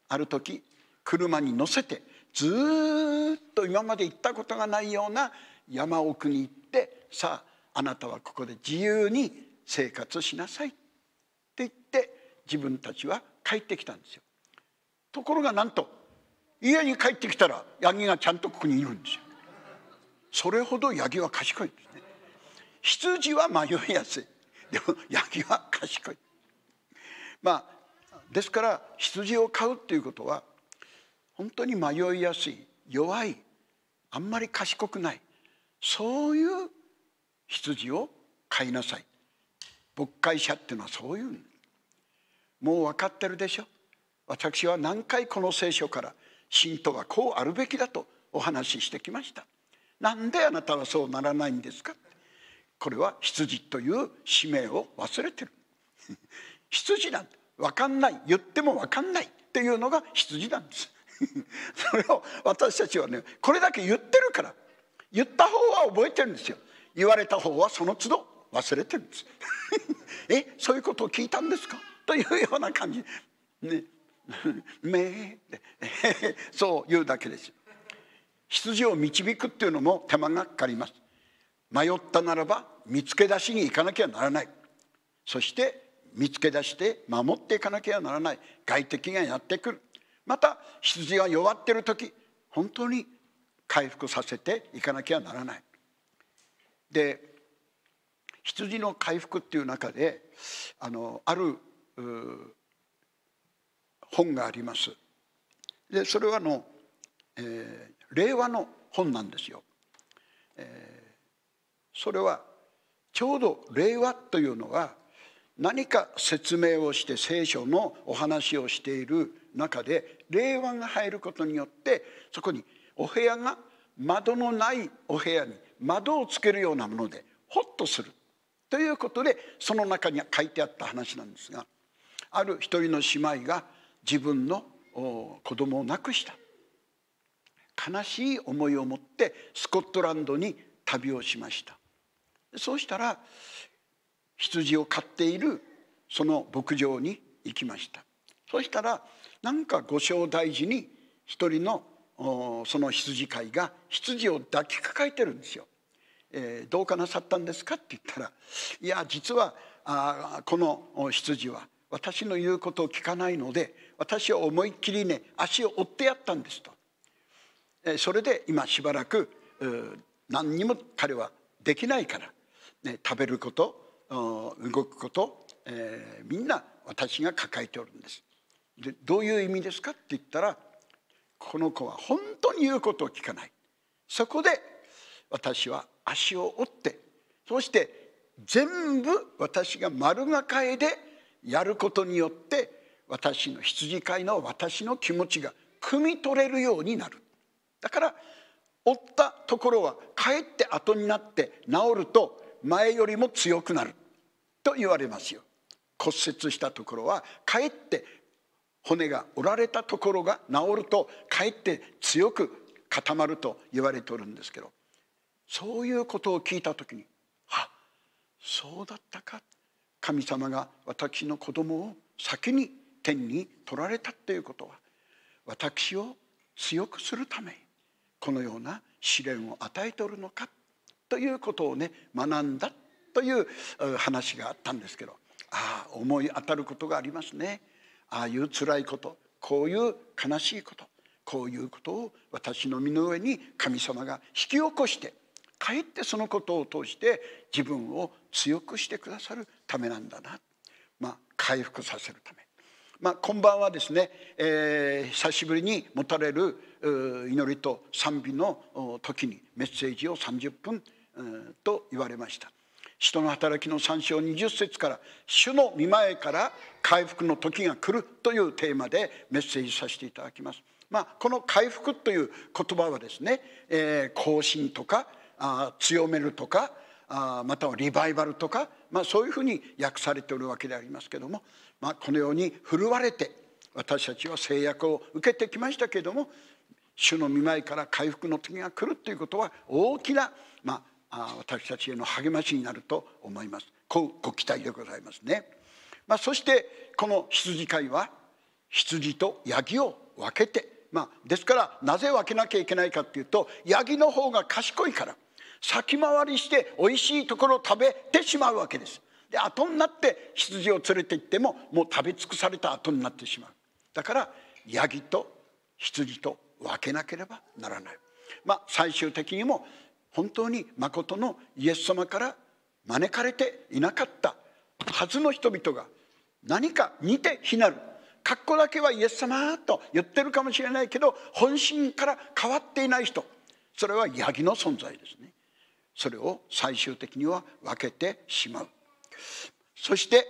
ある時車に乗せてずっと今まで行ったことがないような山奥に行ってさああなたはここで自由に生活しなさいって言って自分たちは帰ってきたんですよ。ところがなんと家に帰ってきたらヤギがちゃんとここにいるんですよ。それほどヤギは賢いんですね。羊は迷いやすい。でもヤギは賢い。まあですから羊を飼うっていうことは本当に迷いやすい弱いあんまり賢くないそういう羊を飼いなさい牧会者っていうのはそういうもう分かってるでしょ私は何回この聖書から信徒はこうあるべきだとお話ししてきましたなんであなたはそうならないんですかこれは羊という使命を忘れてる (laughs) 羊なんて分かんない言っても分かんないっていうのが羊なんです (laughs) それを私たちはねこれだけ言ってるから言った方は覚えてるんですよ言われた方はその都度忘れてるんです (laughs) えそういうことを聞いたんですかというような感じね (laughs) めえそう言うだけです羊を導くっていうのも手間がかかります迷ったならば見つけ出しに行かなきゃならないそして見つけ出して守っていかなきゃならない外敵がやってくるまた羊が弱ってる時本当に回復させていかなきゃならない。で羊の回復っていう中であのある本があります。でそれはの、えー、令和の本なんですよ。えー、それはちょうど令和というのは何か説明をして聖書のお話をしている中で令和が入ることによってそこにお部屋が窓のないお部屋に窓をつけるようなものでホッとするということでその中に書いてあった話なんですがある一人の姉妹が自分の子供を亡くした悲しい思いを持ってスコットランドに旅をしましたそうしたら羊を飼っているその牧場に行きましたそしたらなんか五章大事に一人のその羊飼いが羊を抱きかかえてるんですよ。えー、どうかなさったんですか?」って言ったら「いや実はあこの羊は私の言うことを聞かないので私は思いっきりね足を折ってやったんです」と。えー、それで今しばらく何にも彼はできないから、ね、食べること動くこと、えー、みんな私が抱えておるんです。でどういう意味ですかって言ったらこの子は本当に言うことを聞かないそこで私は足を折ってそして全部私が丸が替えでやることによって私の羊飼いの私の気持ちが汲み取れるようになるだから折ったところはかえって後になって治ると前よりも強くなると言われますよ骨折したところはかえって骨が折られたところが治るとかえって強く固まると言われておるんですけどそういうことを聞いた時にあそうだったか神様が私の子供を先に天に取られたということは私を強くするためこのような試練を与えておるのかということをね学んだという話があったんですけどああ思い当たることがありますね。ああいう辛いことこういう悲しいことこういうことを私の身の上に神様が引き起こしてかえってそのことを通して自分を強くしてくださるためなんだな、まあ、回復させるため、まあ、ばんはですね、えー、久しぶりに持たれる祈りと賛美の時にメッセージを30分と言われました。人の働きの3章20節から主の見前から回復の時が来るというテーマでメッセージさせていただきます。まあ、この回復という言葉はですね、えー、更新とかあ強めるとかあまたはリバイバルとか、まあ、そういうふうに訳されておるわけでありますけども、まあ、このように振るわれて私たちは制約を受けてきましたけれども主の見舞いから回復の時が来るということは大きな、まあ、私たちへの励ましになると思いますご期待でございますね、まあ、そしてこの羊飼いは羊とヤギを分けて、まあ、ですからなぜ分けなきゃいけないかっていうとヤギの方が賢いから先回りしておいしいところを食べてしまうわけですで後になって羊を連れて行ってももう食べ尽くされた後になってしまうだからヤギと羊と分けなければならないまあ最終的にも本当にまことのイエス様から招かれていなかったはずの人々が何か似て非なる格好だけはイエス様と言ってるかもしれないけど本心から変わっていない人それはヤギの存在ですねそれを最終的には分けてしまうそして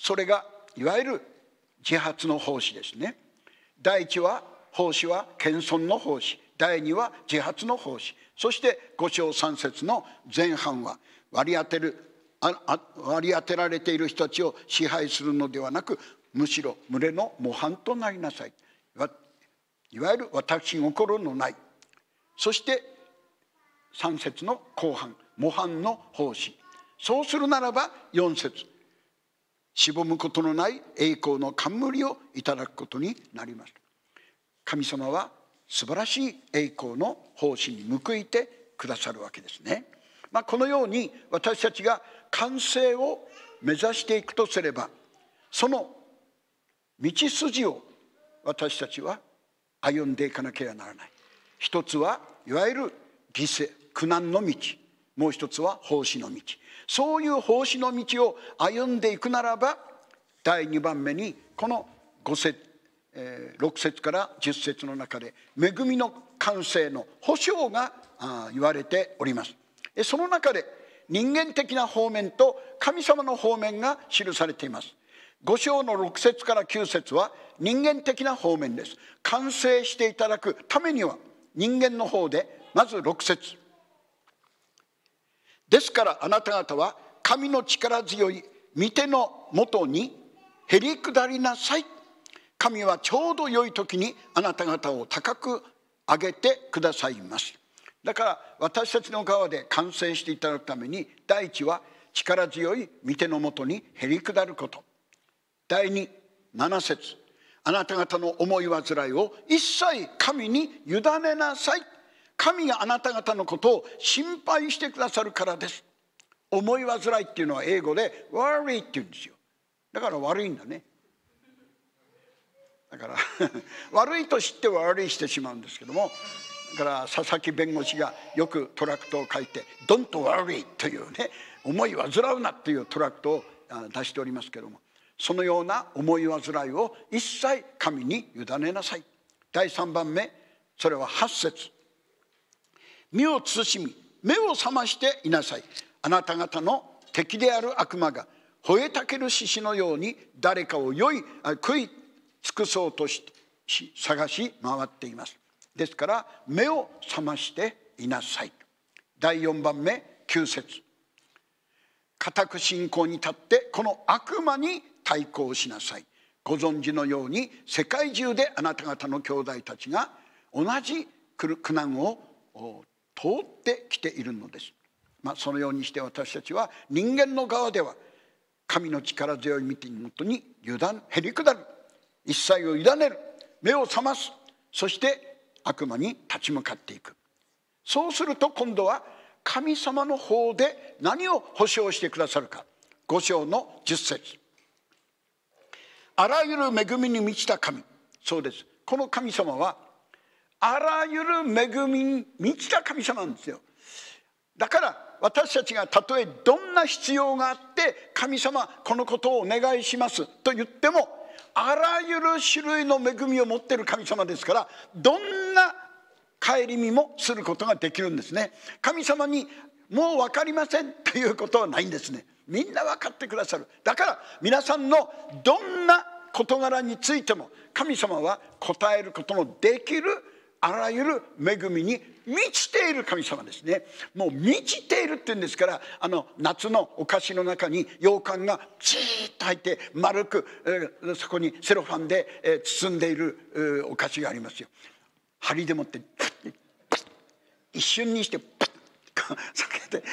それがいわゆる自発の奉仕ですね第一は奉仕は謙遜の奉仕第二は自発の奉仕そして5章3節の前半は割り当てる割り当てられている人たちを支配するのではなくむしろ群れの模範となりなさいいわゆる私心のないそして3節の後半模範の奉仕そうするならば4節しぼむことのない栄光の冠をいただくことになります神様は素晴らしい栄光の方針に報いてくださるわけですね。まあ、このように私たちが完成を目指していくとすればその道筋を私たちは歩んでいかなければならない一つはいわゆる犠牲苦難の道もう一つは奉仕の道そういう奉仕の道を歩んでいくならば第2番目にこのご説えー、6節から10節の中で恵みの完成の保証があ言われておりますその中で人間的な方面と神様の方面が記されています5章の6節から9節は人間的な方面です完成していただくためには人間の方でまず6節ですからあなた方は神の力強い御手のもとにへりくだりなさい神はちょうど良い時にあなた方を高く上げてくださいますだから私たちの側で完成していただくために第一は力強い御手のもとにへり下ること第二七節あなた方の思い煩いを一切神に委ねなさい神があなた方のことを心配してくださるからです思い煩いっていうのは英語で worry って言うんですよだから悪いんだねだから (laughs) 悪いと知って悪いしてしまうんですけどもだから佐々木弁護士がよくトラクトを書いて「ドンと悪い」というね「思い煩うな」というトラクトを出しておりますけどもそのような思い煩いを一切神に委ねなさい。第3番目それは8節身を慎み目を覚ましていなさいあなた方の敵である悪魔が吠えたける獅子のように誰かを良い悔い尽くそうとし探し回っていますですから目を覚ましていなさい第4番目9節固く信仰に立ってこの悪魔に対抗しなさいご存知のように世界中であなた方の兄弟たちが同じ苦難を通ってきているのです、まあ、そのようにして私たちは人間の側では神の力強い見てのもとに油断へりくだる一切を委ねる目を覚ますそして悪魔に立ち向かっていくそうすると今度は神様の方で何を保証してくださるか5章の10節あらゆる恵みに満ちた神そうですこの神様はあらゆる恵みに満ちた神様なんですよだから私たちがたとえどんな必要があって神様このことをお願いしますと言ってもあらゆる種類の恵みを持っている神様ですからどんな顧みもすることができるんですね神様にもう分かりませんということはないんですねみんな分かってくださるだから皆さんのどんな事柄についても神様は答えることのできるあらゆる恵みに満ちている神様ですねもう満ちているって言うんですからあの夏のお菓子の中に洋館がチーッと入って丸く、えー、そこにセロファンで、えー、包んでいる、えー、お菓子がありますよ。針でもって一瞬にしてプッと避けて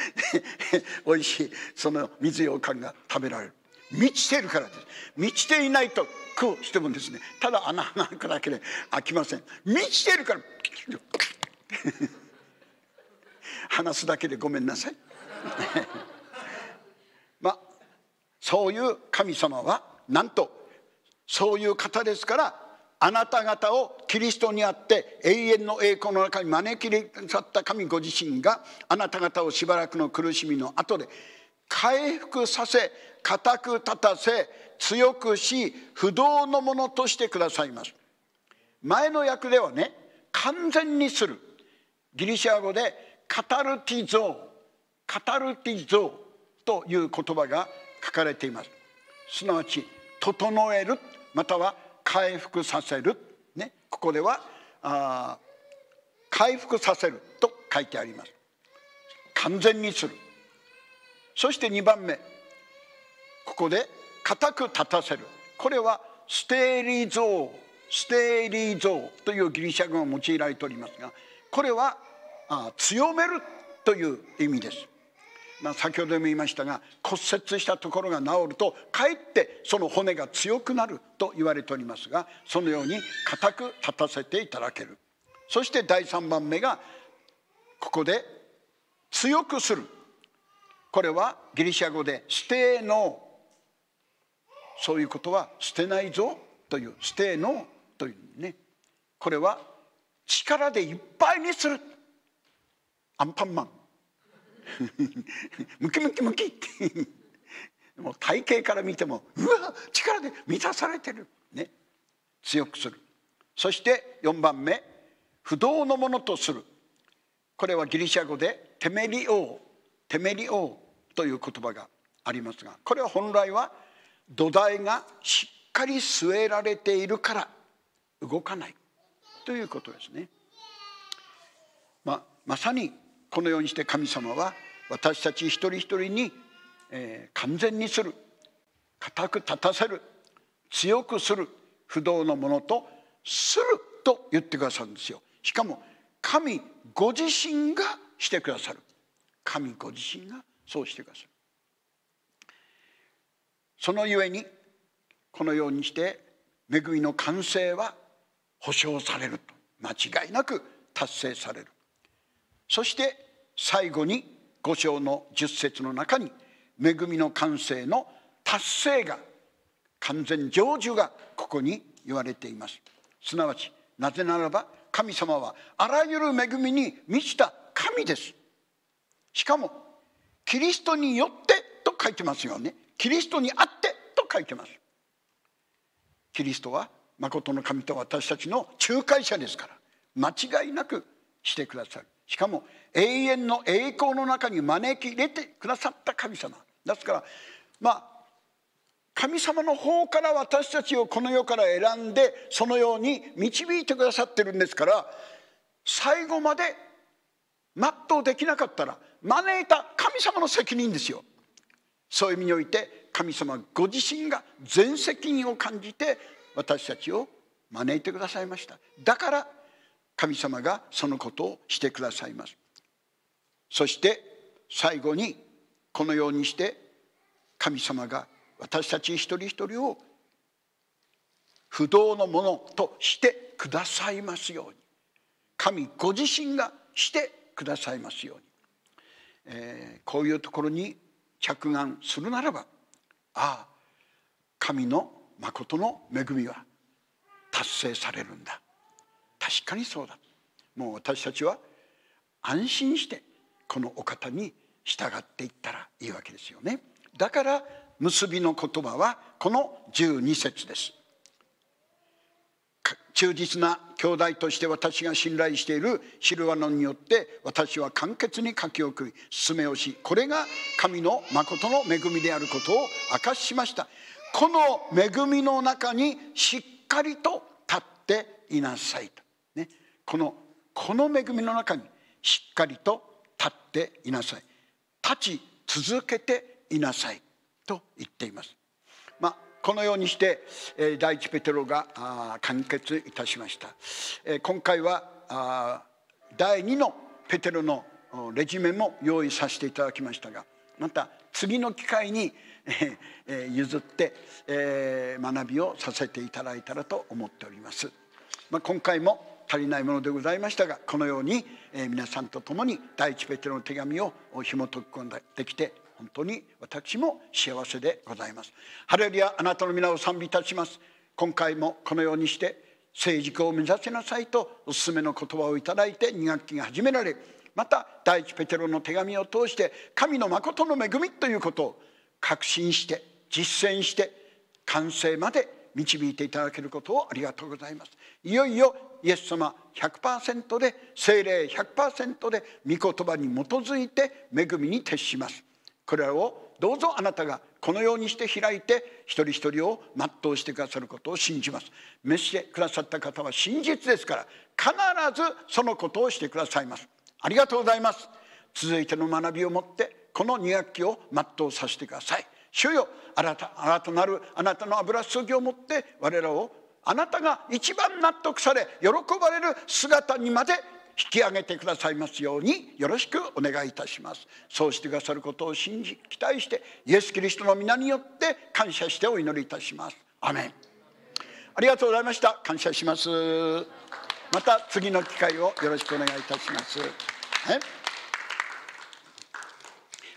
(laughs) 美味しいその水羊羹が食べられる。満ちているからです満ちていないと苦うしてもですねただ穴が開くだけで開きません満ちているから (laughs) 話すだけでごめんなさい (laughs) まあそういう神様はなんとそういう方ですからあなた方をキリストにあって永遠の栄光の中に招き去った神ご自身があなた方をしばらくの苦しみの後で回復させ固く立たせ強くし不動のものとしてくださいます前の訳ではね完全にするギリシア語でカタルティゾーカタルティゾーという言葉が書かれていますすなわち整えるまたは回復させる、ね、ここではあ回復させると書いてあります完全にするそして2番目ここで固く立たせるこれはステーリ像ステーリ像というギリシャ語が用いられておりますがこれはあ強めるという意味です。まあ、先ほども言いましたが骨折したところが治るとかえってその骨が強くなると言われておりますがそのように固く立たせていただけるそして第3番目がここで強くするこれはギリシャ語で「ステの」そういうことは捨てないぞという「ステの」というねこれは力でいっぱいにするアンパンマン (laughs) ムキムキムキってもう体型から見てもうわ力で満たされてる、ね、強くするそして4番目不動のものとするこれはギリシャ語でテメリオーテメリオーという言葉がありますがこれは本来は土台がしっかり据えられているから動かないということですね。まあ、まさにこのようにして神様は私たち一人一人に、えー、完全にする固く立たせる強くする不動のものとすると言ってくださるんですよ。しかも神ご自身がしてくださる神ご自身がそうしてくださいそのゆえにこのようにして恵みの完成は保証されると間違いなく達成されるそして最後に5章の10節の中に恵みの完成の達成が完全成就がここに言われていますすなわちなぜならば神様はあらゆる恵みに満ちた神ですしかもキリストによってと書いてますよねキリストにあってと書いてますキリストは誠の神と私たちの仲介者ですから間違いなくしてくださるしかも永遠の栄光の中に招き入れてくださった神様ですからまあ神様の方から私たちをこの世から選んでそのように導いてくださってるんですから最後まで全うできなかったら招いた神様の責任ですよそういう意味において神様ご自身が全責任を感じて私たちを招いてくださいましただから神様がそのことをしてくださいますそして最後にこのようにして神様が私たち一人一人を不動のものとしてくださいますように神ご自身がしてくださいますようにえー、こういうところに着眼するならばああ神の誠の恵みは達成されるんだ確かにそうだもう私たちは安心してこのお方に従っていったらいいわけですよねだから結びの言葉はこの12節です忠実な兄弟として私が信頼しているシルワノンによって私は簡潔に書き送り進めをしこれが神の誠の恵みであることを明ししましたこの恵みの中にしっかりと立っていなさいと、ね、このこの恵みの中にしっかりと立っていなさい立ち続けていなさいと言っていますまあこのようにして第一ペテロが完結いたしました今回は第二のペテロのレジュメも用意させていただきましたがまた次の機会に譲って学びをさせていただいたらと思っております。まあ、今回も足りないものでございましたがこのように皆さんと共に第一ペテロの手紙を紐解くことができて本当に私も幸せでございますハレルヤあなたの皆を賛美いたします今回もこのようにして成熟を目指せなさいとお勧めの言葉をいただいて2学期が始められまた第一ペテロの手紙を通して神の誠の恵みということを確信して実践して完成まで導いていただけることをありがとうございますいよいよイエス様100%で精霊100%で御言葉に基づいて恵みに徹しますこれらをどうぞあなたがこのようにして開いて一人一人を全うしてくださることを信じます召してくださった方は真実ですから必ずそのことをしてくださいますありがとうございます続いての学びをもってこの2学期を全うさせてください主よ新た新たなるあなたの油注ぎをもって我らをあなたが一番納得され喜ばれる姿にまで引き上げてくださいますようによろしくお願いいたしますそうしてくださることを信じ期待してイエス・キリストの皆によって感謝してお祈りいたしますアメンありがとうございました感謝しますまた次の機会をよろしくお願いいたします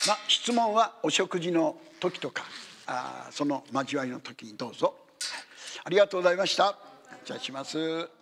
ま質問はお食事の時とかあその交わりの時にどうぞありがとうございました感謝します